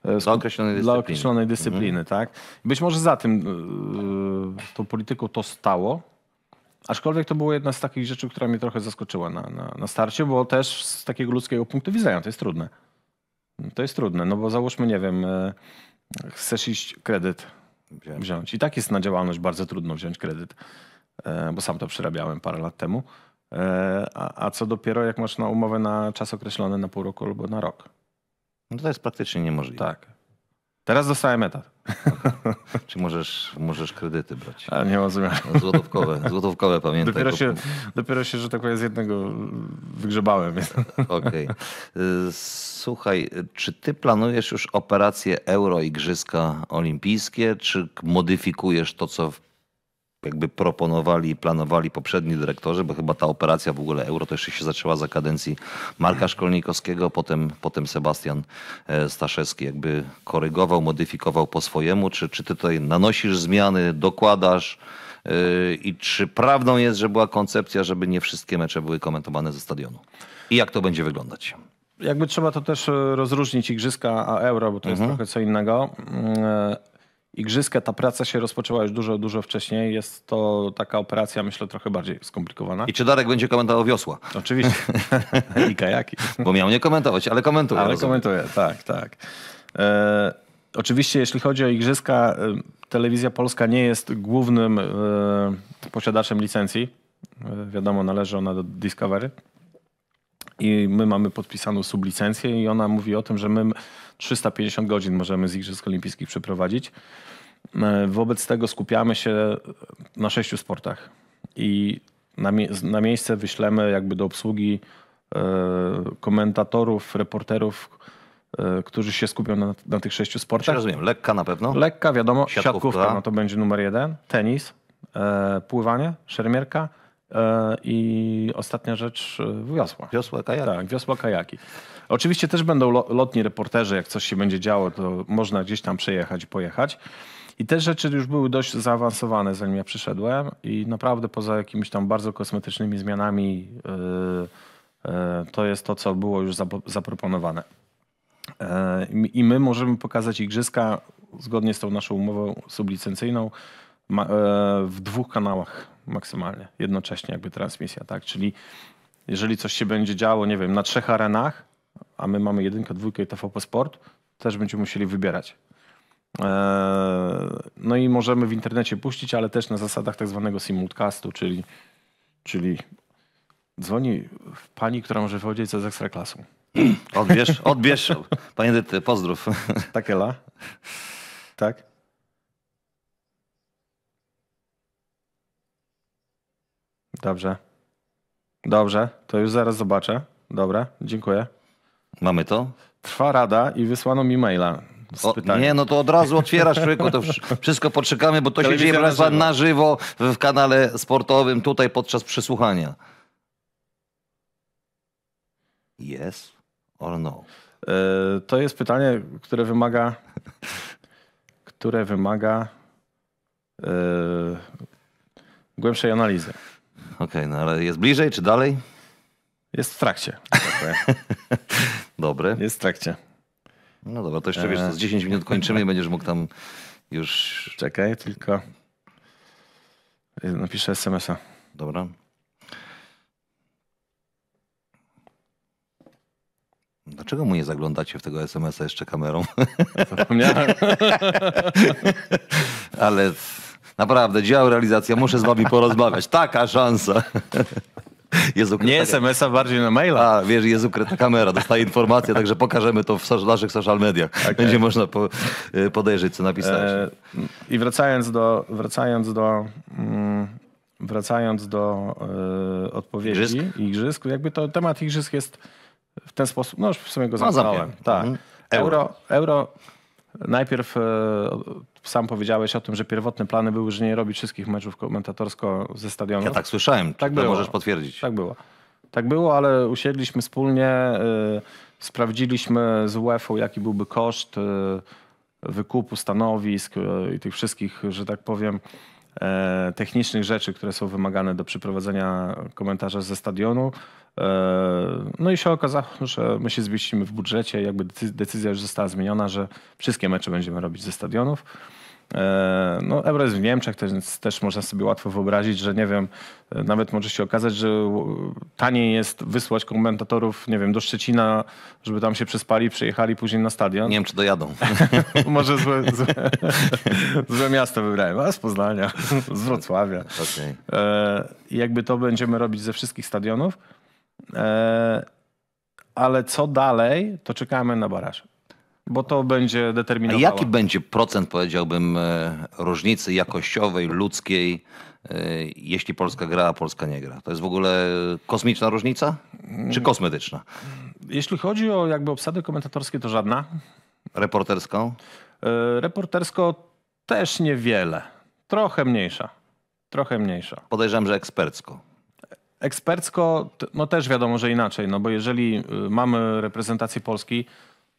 e, dla określonej dyscypliny. Dla określonej mhm. dyscypliny mhm. tak? Być może za tym yy, tą polityką to stało, Aczkolwiek to była jedna z takich rzeczy, która mnie trochę zaskoczyła na, na, na, starcie, bo też z takiego ludzkiego punktu widzenia to jest trudne. To jest trudne, no bo załóżmy, nie wiem, e, chcesz iść kredyt wziąć. I tak jest na działalność bardzo trudno wziąć kredyt, e, bo sam to przerabiałem parę lat temu. E, a, a co dopiero, jak masz na umowę na czas określony na pół roku albo na rok? No to jest praktycznie niemożliwe. Tak. Teraz dostałem etat. Okay. <laughs> Czy możesz, możesz kredyty brać? A nie rozumiem. No, złotówkowe, złotówkowe pamiętaj. Dopiero się, dopiero się, że tak powiem, z jednego wygrzebałem. Okej. Okay. Słuchaj, czy ty planujesz już operację Euro Igrzyska Olimpijskie, czy modyfikujesz to, co jakby proponowali i planowali poprzedni dyrektorzy, bo chyba ta operacja w ogóle euro to jeszcze się zaczęła za kadencji Marka Szkolnikowskiego, potem, potem Sebastian e, Staszewski jakby korygował, modyfikował po swojemu. Czy, czy ty tutaj nanosisz zmiany, dokładasz? E, I czy prawdą jest, że była koncepcja, żeby nie wszystkie mecze były komentowane ze stadionu? I jak to będzie wyglądać? Jakby trzeba to też e, rozróżnić igrzyska a euro, bo to mhm. jest trochę co innego. Mm, igrzyska ta praca się rozpoczęła już dużo, dużo wcześniej. Jest to taka operacja, myślę, trochę bardziej skomplikowana. I czy Darek będzie komentował wiosła? Oczywiście. <laughs> I kajaki. Bo miał nie komentować, ale komentuje. Ale komentuje, tak, tak. E, oczywiście, jeśli chodzi o igrzyska, e, telewizja polska nie jest głównym e, posiadaczem licencji. E, wiadomo, należy ona do Discovery. I my mamy podpisaną sublicencję i ona mówi o tym, że my 350 godzin możemy z Igrzysk Olimpijskich przeprowadzić. E, wobec tego skupiamy się na sześciu sportach i na, mie na miejsce wyślemy jakby do obsługi e, komentatorów, reporterów, e, którzy się skupią na, na tych sześciu sportach. Rozumiem, lekka na pewno. Lekka, wiadomo, siatkówka, siatkówka no to będzie numer jeden, tenis, pływanie, szermierka, E, I ostatnia rzecz, e, wiosła. Wiosła, kajaki. Tak, wiosła, kajaki. Oczywiście też będą lotni reporterzy, jak coś się będzie działo, to można gdzieś tam przejechać, pojechać. I te rzeczy już były dość zaawansowane, zanim ja przyszedłem i naprawdę poza jakimiś tam bardzo kosmetycznymi zmianami e, to jest to, co było już zaproponowane. I my możemy pokazać igrzyska zgodnie z tą naszą umową sublicencyjną ma, e, w dwóch kanałach maksymalnie, jednocześnie jakby transmisja, tak? Czyli jeżeli coś się będzie działo, nie wiem, na trzech arenach, a my mamy jedynkę, dwójkę i TVP Sport, też będziemy musieli wybierać. E, no i możemy w internecie puścić, ale też na zasadach tak zwanego simulcastu, czyli, czyli dzwoni pani, która może wychodzić co z ekstraklasą. <clears throat> Odbierz, odbierz. Panie Dyty, pozdrów. Takela. Tak? Dobrze. Dobrze, to już zaraz zobaczę. Dobra, dziękuję. Mamy to? Trwa rada i wysłano mi maila. O, nie, no to od razu otwierasz człowieku, to wszystko poczekamy, bo to się dzieje na żywo. na żywo w kanale sportowym, tutaj podczas przesłuchania. Yes or no? Yy, to jest pytanie, które wymaga, które wymaga yy, głębszej analizy okay, no ale jest bliżej czy dalej? Jest w trakcie. <laughs> Dobry. Jest w trakcie. No dobra, to jeszcze wiesz, to z 10 e, minut kończymy i będziesz mógł tam już... Czekaj, tylko napiszę smsa. Dobra. Dlaczego mu nie zaglądacie w tego SMS-a jeszcze kamerą? Zapomniałem. <laughs> Ale Naprawdę, dział realizacja, muszę z wami porozmawiać. Taka szansa. Jest ukryta... Nie SMS-a, bardziej na maila. A, wiesz, jest ukryta kamera, dostaje informację, także pokażemy to w naszych social mediach. Okay. Tak Będzie można po, y, podejrzeć, co napisałeś. E, I wracając do, wracając do, mm, wracając do y, odpowiedzi igrzysk? igrzysk, jakby to temat igrzysk jest w ten sposób, no już w sumie go zamknąłem. No, tak. Mhm. Euro, euro najpierw e, sam powiedziałeś o tym, że pierwotne plany były, że nie robić wszystkich meczów komentatorsko ze stadionu. Ja tak słyszałem. Tak było. możesz potwierdzić. Tak było. Tak było, ale usiedliśmy wspólnie, yy, sprawdziliśmy z UEFA, jaki byłby koszt yy, wykupu stanowisk yy, i tych wszystkich, że tak powiem, y, technicznych rzeczy, które są wymagane do przeprowadzenia komentarza ze stadionu. E, no i się okazało, że my się zmieścimy w budżecie. Jakby decyzja już została zmieniona, że wszystkie mecze będziemy robić ze stadionów. E, no, Euro jest w Niemczech, więc też można sobie łatwo wyobrazić, że nie wiem, e, nawet może się okazać, że taniej jest wysłać komentatorów, nie wiem, do Szczecina, żeby tam się przespali, przyjechali później na stadion. Nie wiem, czy dojadą. <laughs> może złe, złe, złe, miasto wybrałem, a z Poznania, z Wrocławia. Okay. Jakby to będziemy robić ze wszystkich stadionów. E, ale co dalej, to czekamy na baraż. Bo to będzie determinowało. A jaki będzie procent, powiedziałbym, e, różnicy jakościowej, ludzkiej, e, jeśli Polska gra, a Polska nie gra? To jest w ogóle kosmiczna różnica, czy mm. kosmetyczna? Jeśli chodzi o jakby obsady komentatorskie, to żadna. Reporterską? Reportersko też niewiele. Trochę mniejsza. Trochę mniejsza. Podejrzewam, że ekspercko. Ekspercko, no też wiadomo, że inaczej, no bo jeżeli y, mamy reprezentację Polski,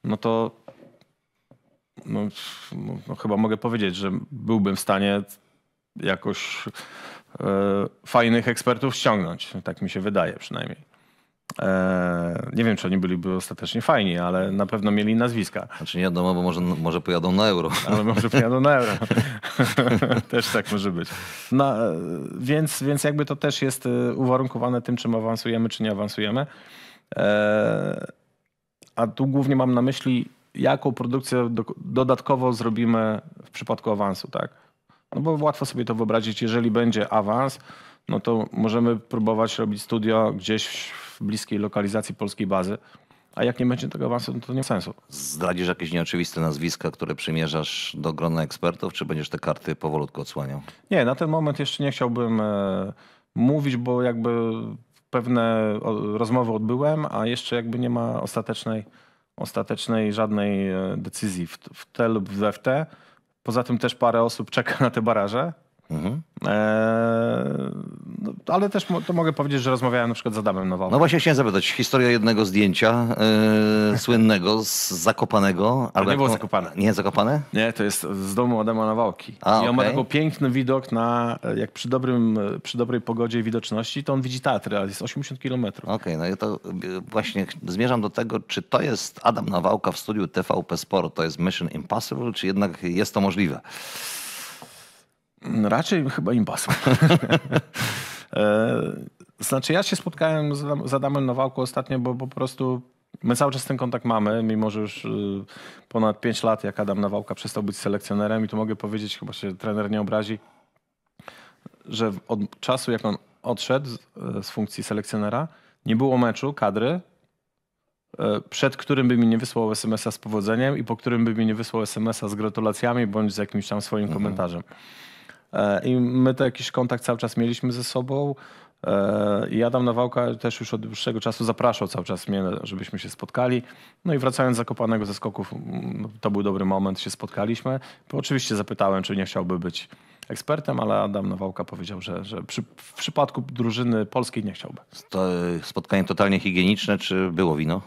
no to no, no, no chyba mogę powiedzieć, że byłbym w stanie jakoś e, fajnych ekspertów ściągnąć. Tak mi się wydaje przynajmniej. E, nie wiem, czy oni byliby ostatecznie fajni, ale na pewno mieli nazwiska. Znaczy nie wiadomo, bo może, może pojadą na euro. Ale może pojadą na euro. <laughs> też tak może być. No, e, więc, więc jakby to też jest e, uwarunkowane tym, czym awansujemy, czy nie awansujemy. A tu głównie mam na myśli, jaką produkcję dodatkowo zrobimy w przypadku awansu, tak? No bo łatwo sobie to wyobrazić, jeżeli będzie awans, no to możemy próbować robić studio gdzieś w bliskiej lokalizacji polskiej bazy. A jak nie będzie tego awansu, no to nie ma sensu. Zdradzisz jakieś nieoczywiste nazwiska, które przymierzasz do grona ekspertów, czy będziesz te karty powolutku odsłaniał? Nie, na ten moment jeszcze nie chciałbym e, mówić, bo jakby pewne o, rozmowy odbyłem, a jeszcze jakby nie ma ostatecznej, ostatecznej żadnej e, decyzji w, w te lub we w te. Poza tym też parę osób czeka na te baraże, Mhm. E, no, ale też to mogę powiedzieć, że rozmawiałem na przykład z Adamem Nowałkiem. No właśnie chciałem zapytać, historia jednego zdjęcia e, słynnego z Zakopanego. albo nie było Zakopane. Nie, Zakopane? Nie, to jest z domu Adama Nawałki. A, I on okay. ma taki piękny widok na, jak przy, dobrym, przy dobrej pogodzie i widoczności, to on widzi teatr, ale jest 80 kilometrów. Okej, okay, no i to e, właśnie zmierzam do tego, czy to jest Adam Nawałka w studiu TVP Sport, to jest Mission Impossible, czy jednak jest to możliwe? No, raczej chyba impas. <laughs> E, znaczy ja się spotkałem z, Adamem Nowalką ostatnio, bo po prostu my cały czas ten kontakt mamy, mimo że już y, ponad 5 lat jak Adam Nowalka przestał być selekcjonerem i tu mogę powiedzieć, chyba się trener nie obrazi, że od czasu jak on odszedł y, z funkcji selekcjonera, nie było meczu, kadry, y, przed którym by mi nie wysłał SMS-a z powodzeniem i po którym by mi nie wysłał SMS-a z gratulacjami bądź z jakimś tam swoim mhm. komentarzem. E, I my to jakiś kontakt cały czas mieliśmy ze sobą. E, I Adam Nawałka też już od dłuższego czasu zapraszał cały czas mnie, żebyśmy się spotkali. No i wracając z Zakopanego ze skoków, to był dobry moment, się spotkaliśmy. Bo oczywiście zapytałem, czy nie chciałby być ekspertem, ale Adam Nawałka powiedział, że, że przy, w przypadku drużyny polskiej nie chciałby. To e, spotkanie totalnie higieniczne, czy było wino?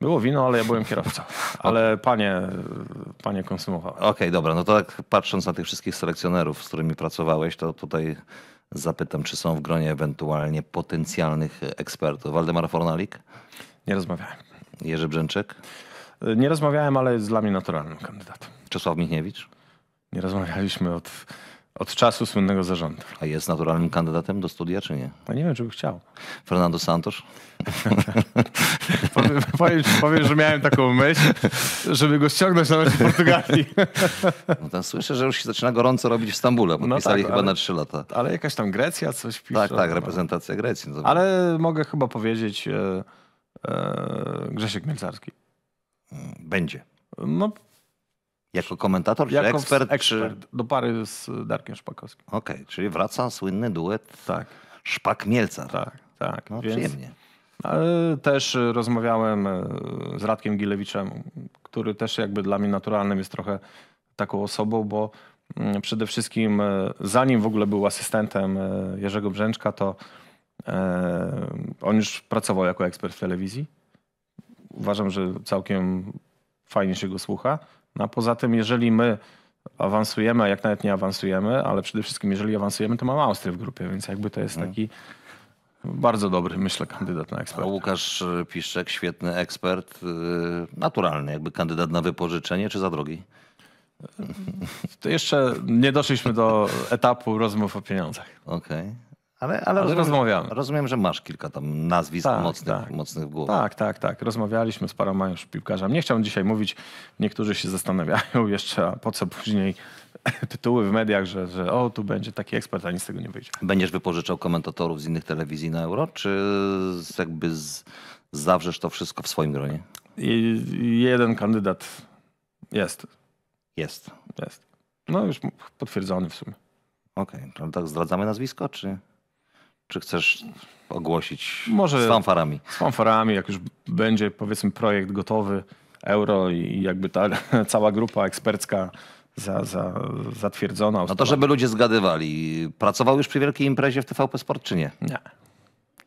Było wino, ale ja byłem kierowcą. Ale panie, panie konsumowałem. Okej, okay, dobra. No to tak patrząc na tych wszystkich selekcjonerów, z którymi pracowałeś, to tutaj zapytam, czy są w gronie ewentualnie potencjalnych ekspertów. Waldemar Fornalik? Nie rozmawiałem. Jerzy Brzęczek? Nie rozmawiałem, ale jest dla mnie naturalnym kandydatem. Czesław Michniewicz? Nie rozmawialiśmy od, od czasu słynnego zarządu. A jest naturalnym kandydatem do studia, czy nie? No nie wiem, czy by chciał. Fernando Santos? <laughs> Powiem, powiem, powiem, że miałem taką myśl, żeby go ściągnąć nawet w Portugalii. No tam słyszę, że już się zaczyna gorąco robić w Stambule. Podpisali no tak, chyba ale, na trzy lata. Ale jakaś tam Grecja coś pisze. Tak, tak, reprezentacja Grecji. No ale mogę chyba powiedzieć e, e, Grzesiek Mielcarski. Będzie. No, jako komentator, czy jako ekspert? ekspert czy... Do pary z Darkiem Szpakowskim. Okej, okay, czyli wraca słynny duet tak. Szpak-Mielcar. Tak, tak. No, więc... Przyjemnie. Też e, rozmawiałem e, z Radkiem Gilewiczem, który też jakby dla mnie naturalnym jest trochę taką osobą, bo mm, przede wszystkim e, zanim w ogóle był asystentem Jerzego Brzęczka, to on już pracował jako ekspert w telewizji. Uważam, że całkiem fajnie się go słucha. No a poza tym, jeżeli my awansujemy, a jak nawet nie awansujemy, ale przede wszystkim jeżeli awansujemy, to mamy Austrię w grupie, więc jakby to jest mm. taki... No bardzo dobry, myślę, kandydat na ekspert. Łukasz e, Piszczek, świetny ekspert, e, naturalny, jakby kandydat na wypożyczenie, czy za drogi? E, to jeszcze nie doszliśmy do etapu rozmów o pieniądzach. Okej. Okay. Ale, ale, ale rozumiem, rozmawiamy. Rozumiem, że masz kilka tam nazwisk tak, mocnych, tak. mocnych w głowie. Tak, tak, tak. Rozmawialiśmy z paroma już piłkarzami. Nie chciałem dzisiaj mówić. Niektórzy się zastanawiają <laughs> jeszcze, po co później <laughs> tytuły w mediach, że, że o, tu będzie taki ekspert, a nic z tego nie wyjdzie. Będziesz wypożyczał komentatorów z innych telewizji na euro, czy jakby z, zawrzesz to wszystko w swoim gronie? I, jeden kandydat jest. Jest. Jest. No już potwierdzony w sumie. Okej, okay. tak zdradzamy nazwisko, czy, czy chcesz ogłosić Może z fanfarami? Z fanfarami, jak już będzie powiedzmy projekt gotowy, euro i jakby ta <laughs> cała grupa ekspercka za, za, zatwierdzona. Ustalana. No to żeby ludzie zgadywali, pracował już przy wielkiej imprezie w TVP Sport czy nie? Nie.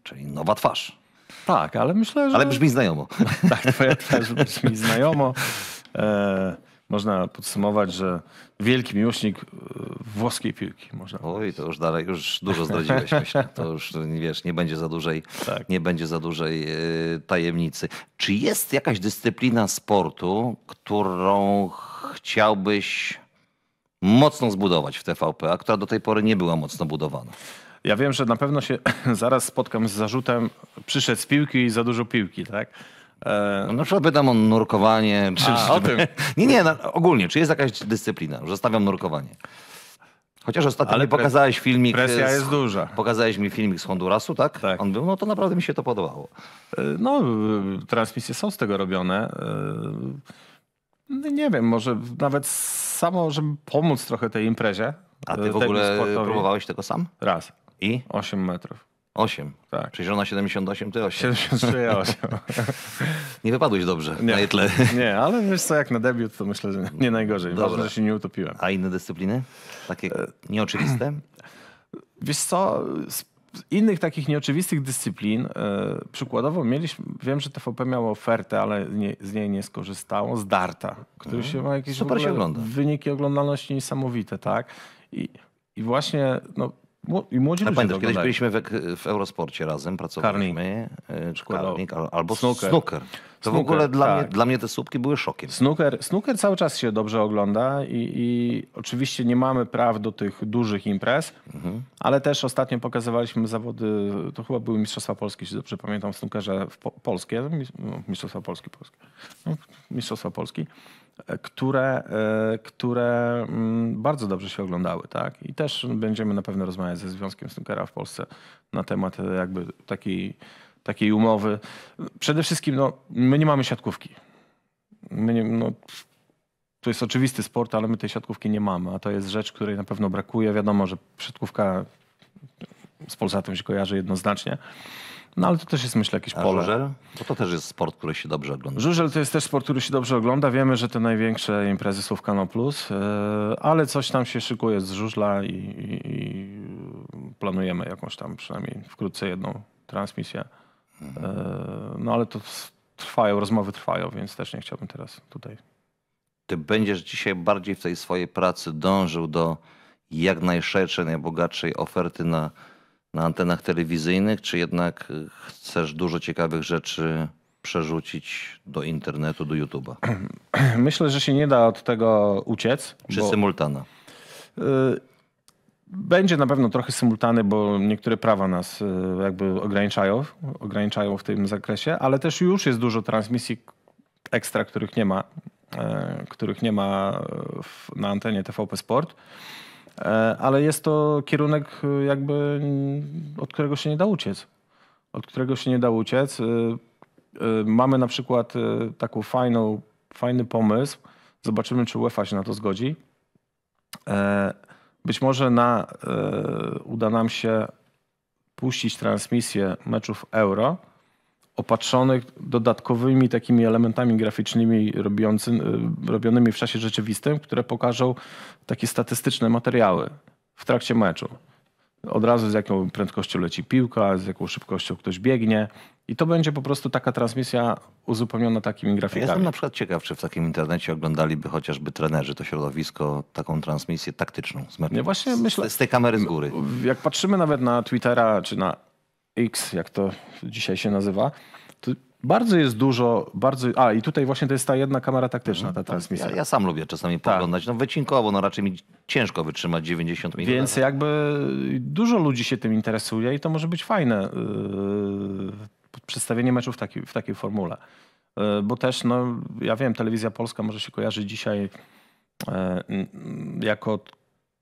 Czyli nowa twarz. Tak, ale myślę, że... Ale brzmi znajomo. <laughs> tak, twoja twarz brzmi znajomo. E, można podsumować, że wielki miłośnik e, włoskiej piłki. Można Oj, to już dalej, już dużo zdradziłeś, myślę. To już, wiesz, nie będzie za dużej, tak. nie będzie za dużej e, tajemnicy. Czy jest jakaś dyscyplina sportu, którą chciałbyś mocno zbudować w TVP, a która do tej pory nie była mocno budowana? Ja wiem, że na pewno się <clears throat> zaraz spotkam z zarzutem, przyszedł z piłki i za dużo piłki, tak? E, no, na przykład pytam o nurkowanie. Czy, a, czy... o tym. Nie, nie, no, ogólnie, czy jest jakaś dyscyplina, Zostawiam nurkowanie? Chociaż ostatnio Ale pokazałeś filmik. Presja z... jest duża. Pokazałeś mi filmik z Hondurasu, tak? tak? On był, no to naprawdę mi się to podobało. E, no, transmisje są z tego robione. E, no nie wiem, może nawet samo, żeby pomóc trochę tej imprezie. A ty e, w ogóle sportowi. próbowałeś tego sam? Raz. I? 8 metrów. 8. Tak. Przecież ona 78, ty 8. 73, 8. nie wypadłeś dobrze nie. na tle. <laughs> nie, ale wiesz co, jak na debiut, to myślę, że nie najgorzej. Dobrze. Ważne, że się nie utopiłem. A inne dyscypliny? Takie e, nieoczywiste? <clears throat> Wiesz co, z innych takich nieoczywistych dyscyplin, yy, przykładowo mieliśmy, wiem, że TVP miało ofertę, ale nie, z niej nie skorzystało, z darta, który mm. się ma jakieś Super się ogląda. wyniki oglądalności niesamowite, tak? I, i właśnie, no, i młodzi ludzie pamiętasz, kiedyś byliśmy w, w Eurosporcie razem, pracowaliśmy, e, tak. Karnik. Karnik, albo snooker. snooker. To snooker, w ogóle dla, tak. mnie, dla mnie te słupki były szokiem. Snooker, snooker cały czas się dobrze ogląda i, i oczywiście nie mamy praw do tych dużych imprez, mhm. ale też ostatnio pokazywaliśmy zawody, to chyba były Mistrzostwa Polski, jeśli dobrze pamiętam, w snookerze w po, polskie, no, no, Mistrzostwa Polski, Polskie, no, Mistrzostwa Polski, e, które, e, które mm, bardzo dobrze się oglądały. Tak? I też będziemy na pewno rozmawiać ze Związkiem Snookera w Polsce na temat e, jakby takiej takiej umowy. Przede wszystkim no, my nie mamy siatkówki. My nie, no, to jest oczywisty sport, ale my tej siatkówki nie mamy, a to jest rzecz, której na pewno brakuje. Wiadomo, że siatkówka z Polsatem się kojarzy jednoznacznie. No ale to też jest myślę jakieś A pole. Żużel? Bo to też jest sport, który się dobrze ogląda. Żużel to jest też sport, który się dobrze ogląda. Wiemy, że te największe imprezy są w Kano Plus, e, ale coś tam się szykuje z żużla i, i, i planujemy jakąś tam przynajmniej wkrótce jedną transmisję. Mhm. E, no ale to trwają, rozmowy trwają, więc też nie chciałbym teraz tutaj. Ty będziesz dzisiaj bardziej w tej swojej pracy dążył do jak najszerszej, najbogatszej oferty na, na antenach telewizyjnych, czy jednak e, chcesz dużo ciekawych rzeczy przerzucić do internetu, do YouTube'a? <clears throat> Myślę, że się nie da od tego uciec. Czy bo... symultana? Y, będzie na pewno trochę symultany, bo niektóre prawa nas e, jakby ograniczają, ograniczają w tym zakresie, ale też już jest dużo transmisji ekstra, których nie ma, e, których nie ma e, na antenie TVP Sport. Ale jest to kierunek jakby, od którego się nie da uciec. Od którego się nie da uciec. Mamy na przykład taką fajną, fajny pomysł. Zobaczymy, czy UEFA się na to zgodzi być może na, y, uda nam się puścić transmisję meczów euro opatrzonych dodatkowymi takimi elementami graficznymi robiący, e, robionymi w czasie rzeczywistym, które pokażą takie statystyczne materiały w trakcie meczu. Od razu z jaką prędkością leci piłka, z jaką szybkością ktoś biegnie, i to będzie po prostu taka transmisja uzupełniona takimi grafikami. Jestem na przykład ciekaw, czy w takim internecie oglądaliby chociażby trenerzy to środowisko taką transmisję taktyczną z meczu. Ja no właśnie z, z tej kamery z góry. Jak patrzymy nawet na Twittera czy na X, jak to dzisiaj się nazywa, to bardzo jest dużo, bardzo. A i tutaj właśnie to jest ta jedna kamera taktyczna, mhm. ta tak. transmisja. Ja, ja sam lubię czasami tak. poglądać. No wycinkowo, no raczej mi ciężko wytrzymać 90 minut. Więc jakby dużo ludzi się tym interesuje i to może być fajne. Yy przedstawienie meczów w, taki, w takiej formule. E, bo też, no, ja wiem, telewizja polska może się kojarzy dzisiaj e, jako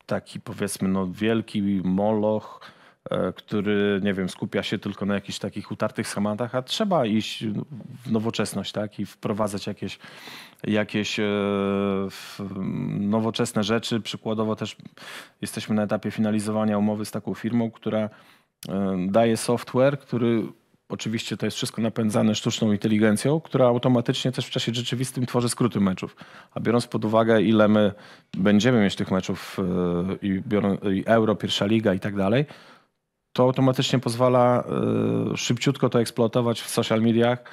taki powiedzmy no, wielki moloch, e, który, nie wiem, skupia się tylko na jakichś takich utartych schematach, a trzeba iść w nowoczesność, tak? I wprowadzać jakieś, jakieś nowoczesne rzeczy. Przykładowo też jesteśmy na etapie finalizowania umowy z taką firmą, która daje software, który Oczywiście to jest wszystko napędzane sztuczną inteligencją, która automatycznie też w czasie rzeczywistym tworzy skróty meczów. A biorąc pod uwagę, ile my będziemy mieć tych meczów e, i, biorą, e, i Euro, Pierwsza Liga i tak dalej, to automatycznie pozwala e, szybciutko to eksploatować w social mediach,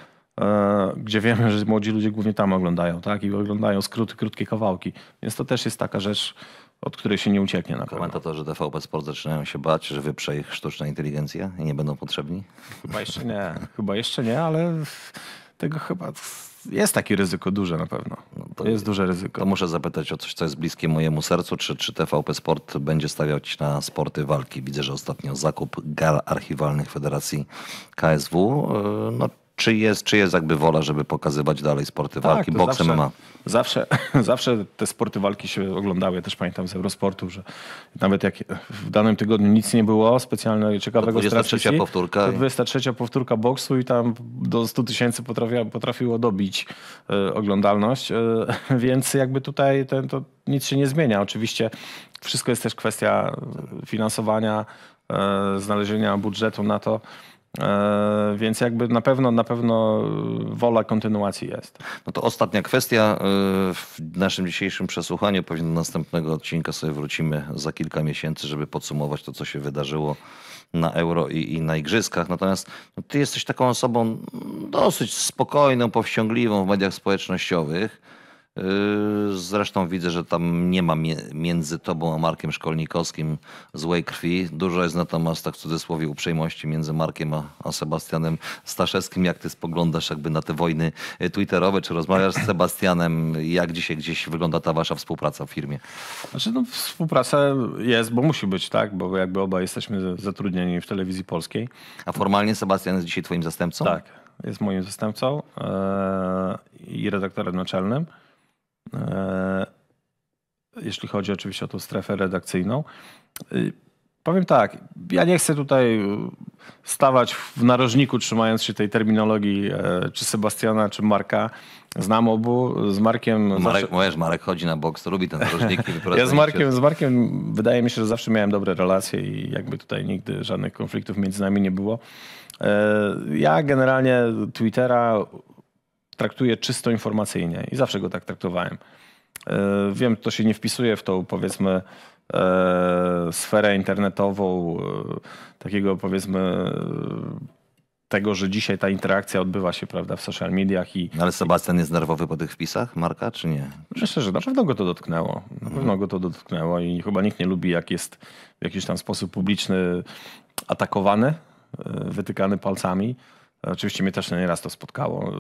gdzie wiemy, że młodzi ludzie głównie tam oglądają, tak? I oglądają skróty, krótkie kawałki. Więc to też jest taka rzecz, od której się nie ucieknie na Komentatorzy TVP Sport zaczynają się bać, że wyprze ich sztuczna inteligencja i nie będą potrzebni? Chyba jeszcze nie, chyba jeszcze nie, ale tego chyba jest takie ryzyko duże na pewno. No to jest duże ryzyko. To muszę zapytać o coś, co jest bliskie mojemu sercu. Czy, czy TVP Sport będzie stawiać na sporty walki? Widzę, że ostatnio zakup gal archiwalnych Federacji KSW. E, no, czy jest, czy jest jakby wola, żeby pokazywać dalej sporty tak, walki, tak, boksem ma. Zawsze, <laughs> zawsze te sporty walki się oglądały. Ja też pamiętam z Eurosportu, że nawet jak w danym tygodniu nic nie było specjalnego ciekawego 23 powtórka. 23 powtórka boksu i tam do 100 tysięcy potrafiło, dobić e, oglądalność. E, <laughs> więc jakby tutaj ten, to nic się nie zmienia. Oczywiście wszystko jest też kwestia finansowania, e, znalezienia budżetu na to. E, więc jakby na pewno, na pewno wola kontynuacji jest. No to ostatnia kwestia e, w naszym dzisiejszym przesłuchaniu. Pewnie do następnego odcinka sobie wrócimy za kilka miesięcy, żeby podsumować to, co się wydarzyło na euro i, i na igrzyskach. Natomiast no, ty jesteś taką osobą dosyć spokojną, powściągliwą w mediach społecznościowych. Yy, zresztą widzę, że tam nie ma między tobą a Markiem Szkolnikowskim złej krwi. Dużo jest natomiast, tak w cudzysłowie, uprzejmości między Markiem a, Sebastianem Staszewskim. Jak ty spoglądasz jakby na te wojny y, twitterowe? Czy rozmawiasz z Sebastianem? Jak dzisiaj gdzieś wygląda ta wasza współpraca w firmie? Znaczy, no, współpraca jest, bo musi być, tak? Bo jakby obaj jesteśmy zatrudnieni w telewizji polskiej. A formalnie Sebastian jest dzisiaj twoim zastępcą? Tak, jest moim zastępcą e, i redaktorem naczelnym. E, jeśli chodzi oczywiście o tą strefę redakcyjną. E, powiem tak, ja nie chcę tutaj stawać w narożniku, trzymając się tej terminologii e, czy Sebastiana, czy Marka. Znam obu, z Markiem... Marek, zawsze... Marek chodzi na boks, lubi ten narożnik. ja z Markiem, z Markiem wydaje mi się, że zawsze miałem dobre relacje i jakby tutaj nigdy żadnych konfliktów między nami nie było. Ja generalnie Twittera traktuję czysto informacyjnie i zawsze go tak traktowałem. E, wiem, to się nie wpisuje w tą powiedzmy e, sferę internetową, e, takiego powiedzmy tego, że dzisiaj ta interakcja odbywa się prawda, w social mediach. I, no Ale Sebastian jest nerwowy po tych wpisach Marka, czy nie? Myślę, że na pewno go to dotknęło. Na mhm. pewno go to dotknęło i chyba nikt nie lubi, jak jest w jakiś tam sposób publiczny atakowany, wytykany palcami. Oczywiście mnie też nieraz to spotkało y,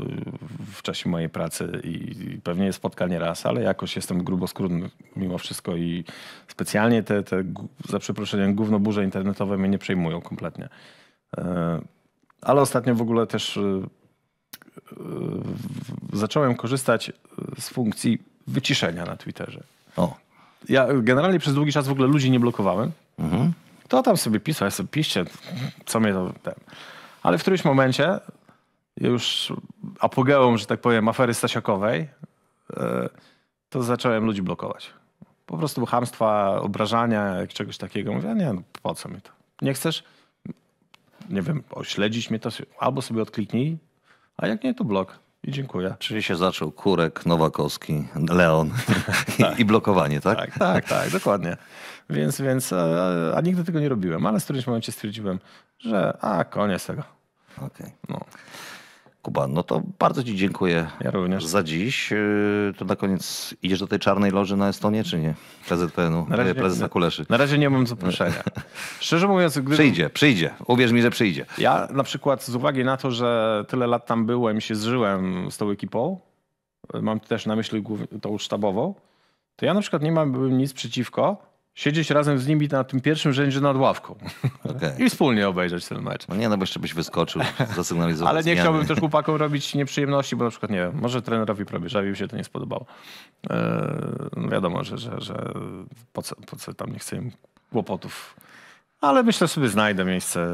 w czasie mojej pracy i pewnie spotka nieraz, ale jakoś jestem gruboskórny mimo wszystko i specjalnie te, te za przeproszeniem, gówno internetowe mnie nie przejmują kompletnie. E, ale ostatnio w ogóle też y, y, zacząłem korzystać z funkcji wyciszenia na Twitterze. O. Ja generalnie przez długi czas w ogóle ludzi nie blokowałem. Mhm. To tam sobie pisał, ja sobie piszcie, co mnie to... Ten. Ale w którymś momencie już apogeum, że tak powiem, afery Stasiakowej, e, to zacząłem ludzi blokować. Po prostu hamstwa, obrażania, czegoś takiego. Mówię, nie, no po co mi to? Nie chcesz, nie wiem, ośledzić mnie to, albo sobie odkliknij, a jak nie, to blok. I dziękuję. Czyli się zaczął Kurek, Nowakowski, Leon <laughs> tak. i blokowanie, tak? Tak, tak, tak, dokładnie. Więc, więc a, a nigdy tego nie robiłem, ale w którymś momencie stwierdziłem, że a, koniec tego. Okej. Okay. No. Kuba, no to bardzo Ci dziękuję ja również. za dziś. Y, to na koniec idziesz do tej czarnej loży na Estonię, czy nie? PZPN-u, na razie y, prezesa nie, Kuleszy. Na razie nie mam zaproszenia. <laughs> Szczerze mówiąc... Gdybym... Przyjdzie, przyjdzie. Uwierz mi, że przyjdzie. Ja na przykład z uwagi na to, że tyle lat tam byłem się zżyłem z tą ekipą, y, mam też na myśli tą sztabową, to ja na przykład nie mam nic przeciwko, siedzieć razem z nimi na tym pierwszym rzędzie nad ławką <laughs> okay. i wspólnie obejrzeć ten mecz. No nie, no bo jeszcze byś wyskoczył, <laughs> zasygnalizował Ale nie zmiany. chciałbym też chłopakom robić nieprzyjemności, bo na przykład, nie wiem, może trenerowi Probierzowi się to nie spodobało. Yy, wiadomo, że, że, że po, co, po co tam nie chcę im kłopotów. Ale myślę sobie znajdę miejsce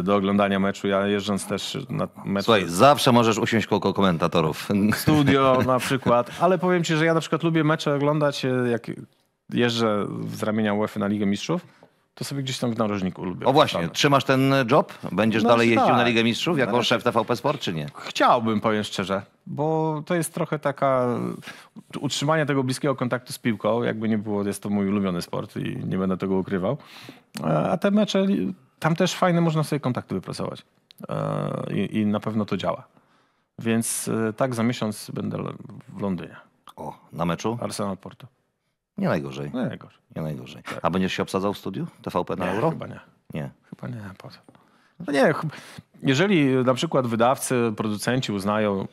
e, do oglądania meczu. Ja jeżdżąc też na mecze... Słuchaj, zawsze możesz usiąść koło komentatorów. Studio <laughs> na przykład. Ale powiem ci, że ja na przykład lubię mecze oglądać, e, jak jeżdżę z ramienia UEFA na Ligę Mistrzów, to sobie gdzieś tam w narożniku lubię. O właśnie, trzymasz ten job? Będziesz no dalej tak. jeździł na Ligę Mistrzów jako szef TVP Sport, czy nie? Chciałbym, powiem szczerze, bo to jest trochę taka... Utrzymanie tego bliskiego kontaktu z piłką, jakby nie było, jest to mój ulubiony sport i nie będę tego ukrywał. E, a te mecze, tam też fajne można sobie kontakty wypracować. E, I, i na pewno to działa. Więc e, tak za miesiąc będę w Londynie. O, na meczu? Arsenal Porto. Nie najgorzej. Nie najgorzej. Nie najgorzej. Tak. A będziesz się obsadzał w studiu TVP na nie, euro? Chyba nie. Nie. Chyba nie. Po co? No nie, jeżeli na przykład wydawcy, producenci uznają,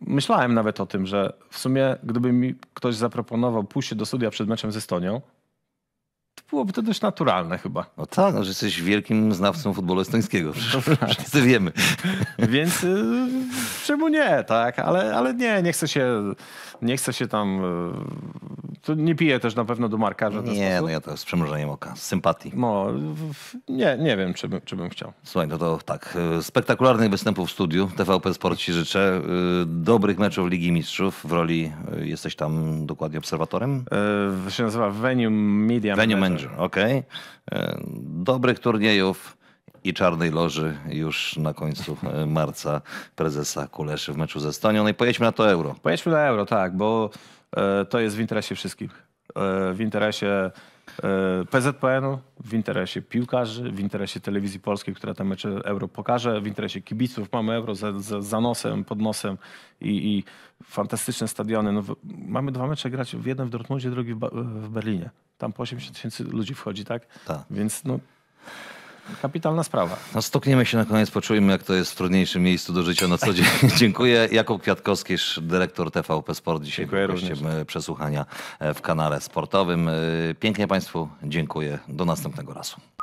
myślałem nawet o tym, że w sumie gdyby mi ktoś zaproponował pójście do studia przed meczem z Estonią, byłoby to dość naturalne chyba. No tak, no, że jesteś wielkim znawcą futbolu estońskiego. <laughs> Wszyscy wiemy. <laughs> Więc y, czemu nie, tak? Ale, ale nie, nie chcę się, nie chcę się tam... Y, nie piję też na pewno do markarza. Nie, no ja to z przemrużeniem oka, z sympatii. No, nie, nie wiem, czy, by, czy bym chciał. Słuchaj, no to tak, y, spektakularnych występów w studiu TVP Sport ci życzę. Y, dobrych meczów Ligi Mistrzów w roli, jesteś tam dokładnie obserwatorem? Yy, się nazywa Venue Media Venue Challenger, e, Dobrych turniejów i Czarnej Loży już na końcu e, marca prezesa Kuleszy w meczu ze Estonią. No i pojedźmy na to euro. Pojedźmy na euro, tak, bo e, to jest w interesie wszystkich. W interesie PZPN-u, w interesie piłkarzy, w interesie telewizji polskiej, która te mecze euro pokaże, w interesie kibiców. Mamy euro za, za, za nosem, pod nosem i, i fantastyczne stadiony. No, mamy dwa mecze grać w jednym w Dortmundzie, drugi w, w Berlinie. Tam po 80 tysięcy ludzi wchodzi, tak? Tak. Więc no, kapitalna sprawa. No stukniemy się na koniec, poczujmy jak to jest w trudniejszym miejscu do życia na co dzień. <laughs> Dziękuję. Jakub Kwiatkowski, dyrektor TVP Sport dzisiaj dziękuję gościem również. E, przesłuchania e, w kanale sportowym. E, pięknie Państwu dziękuję. Do następnego razu.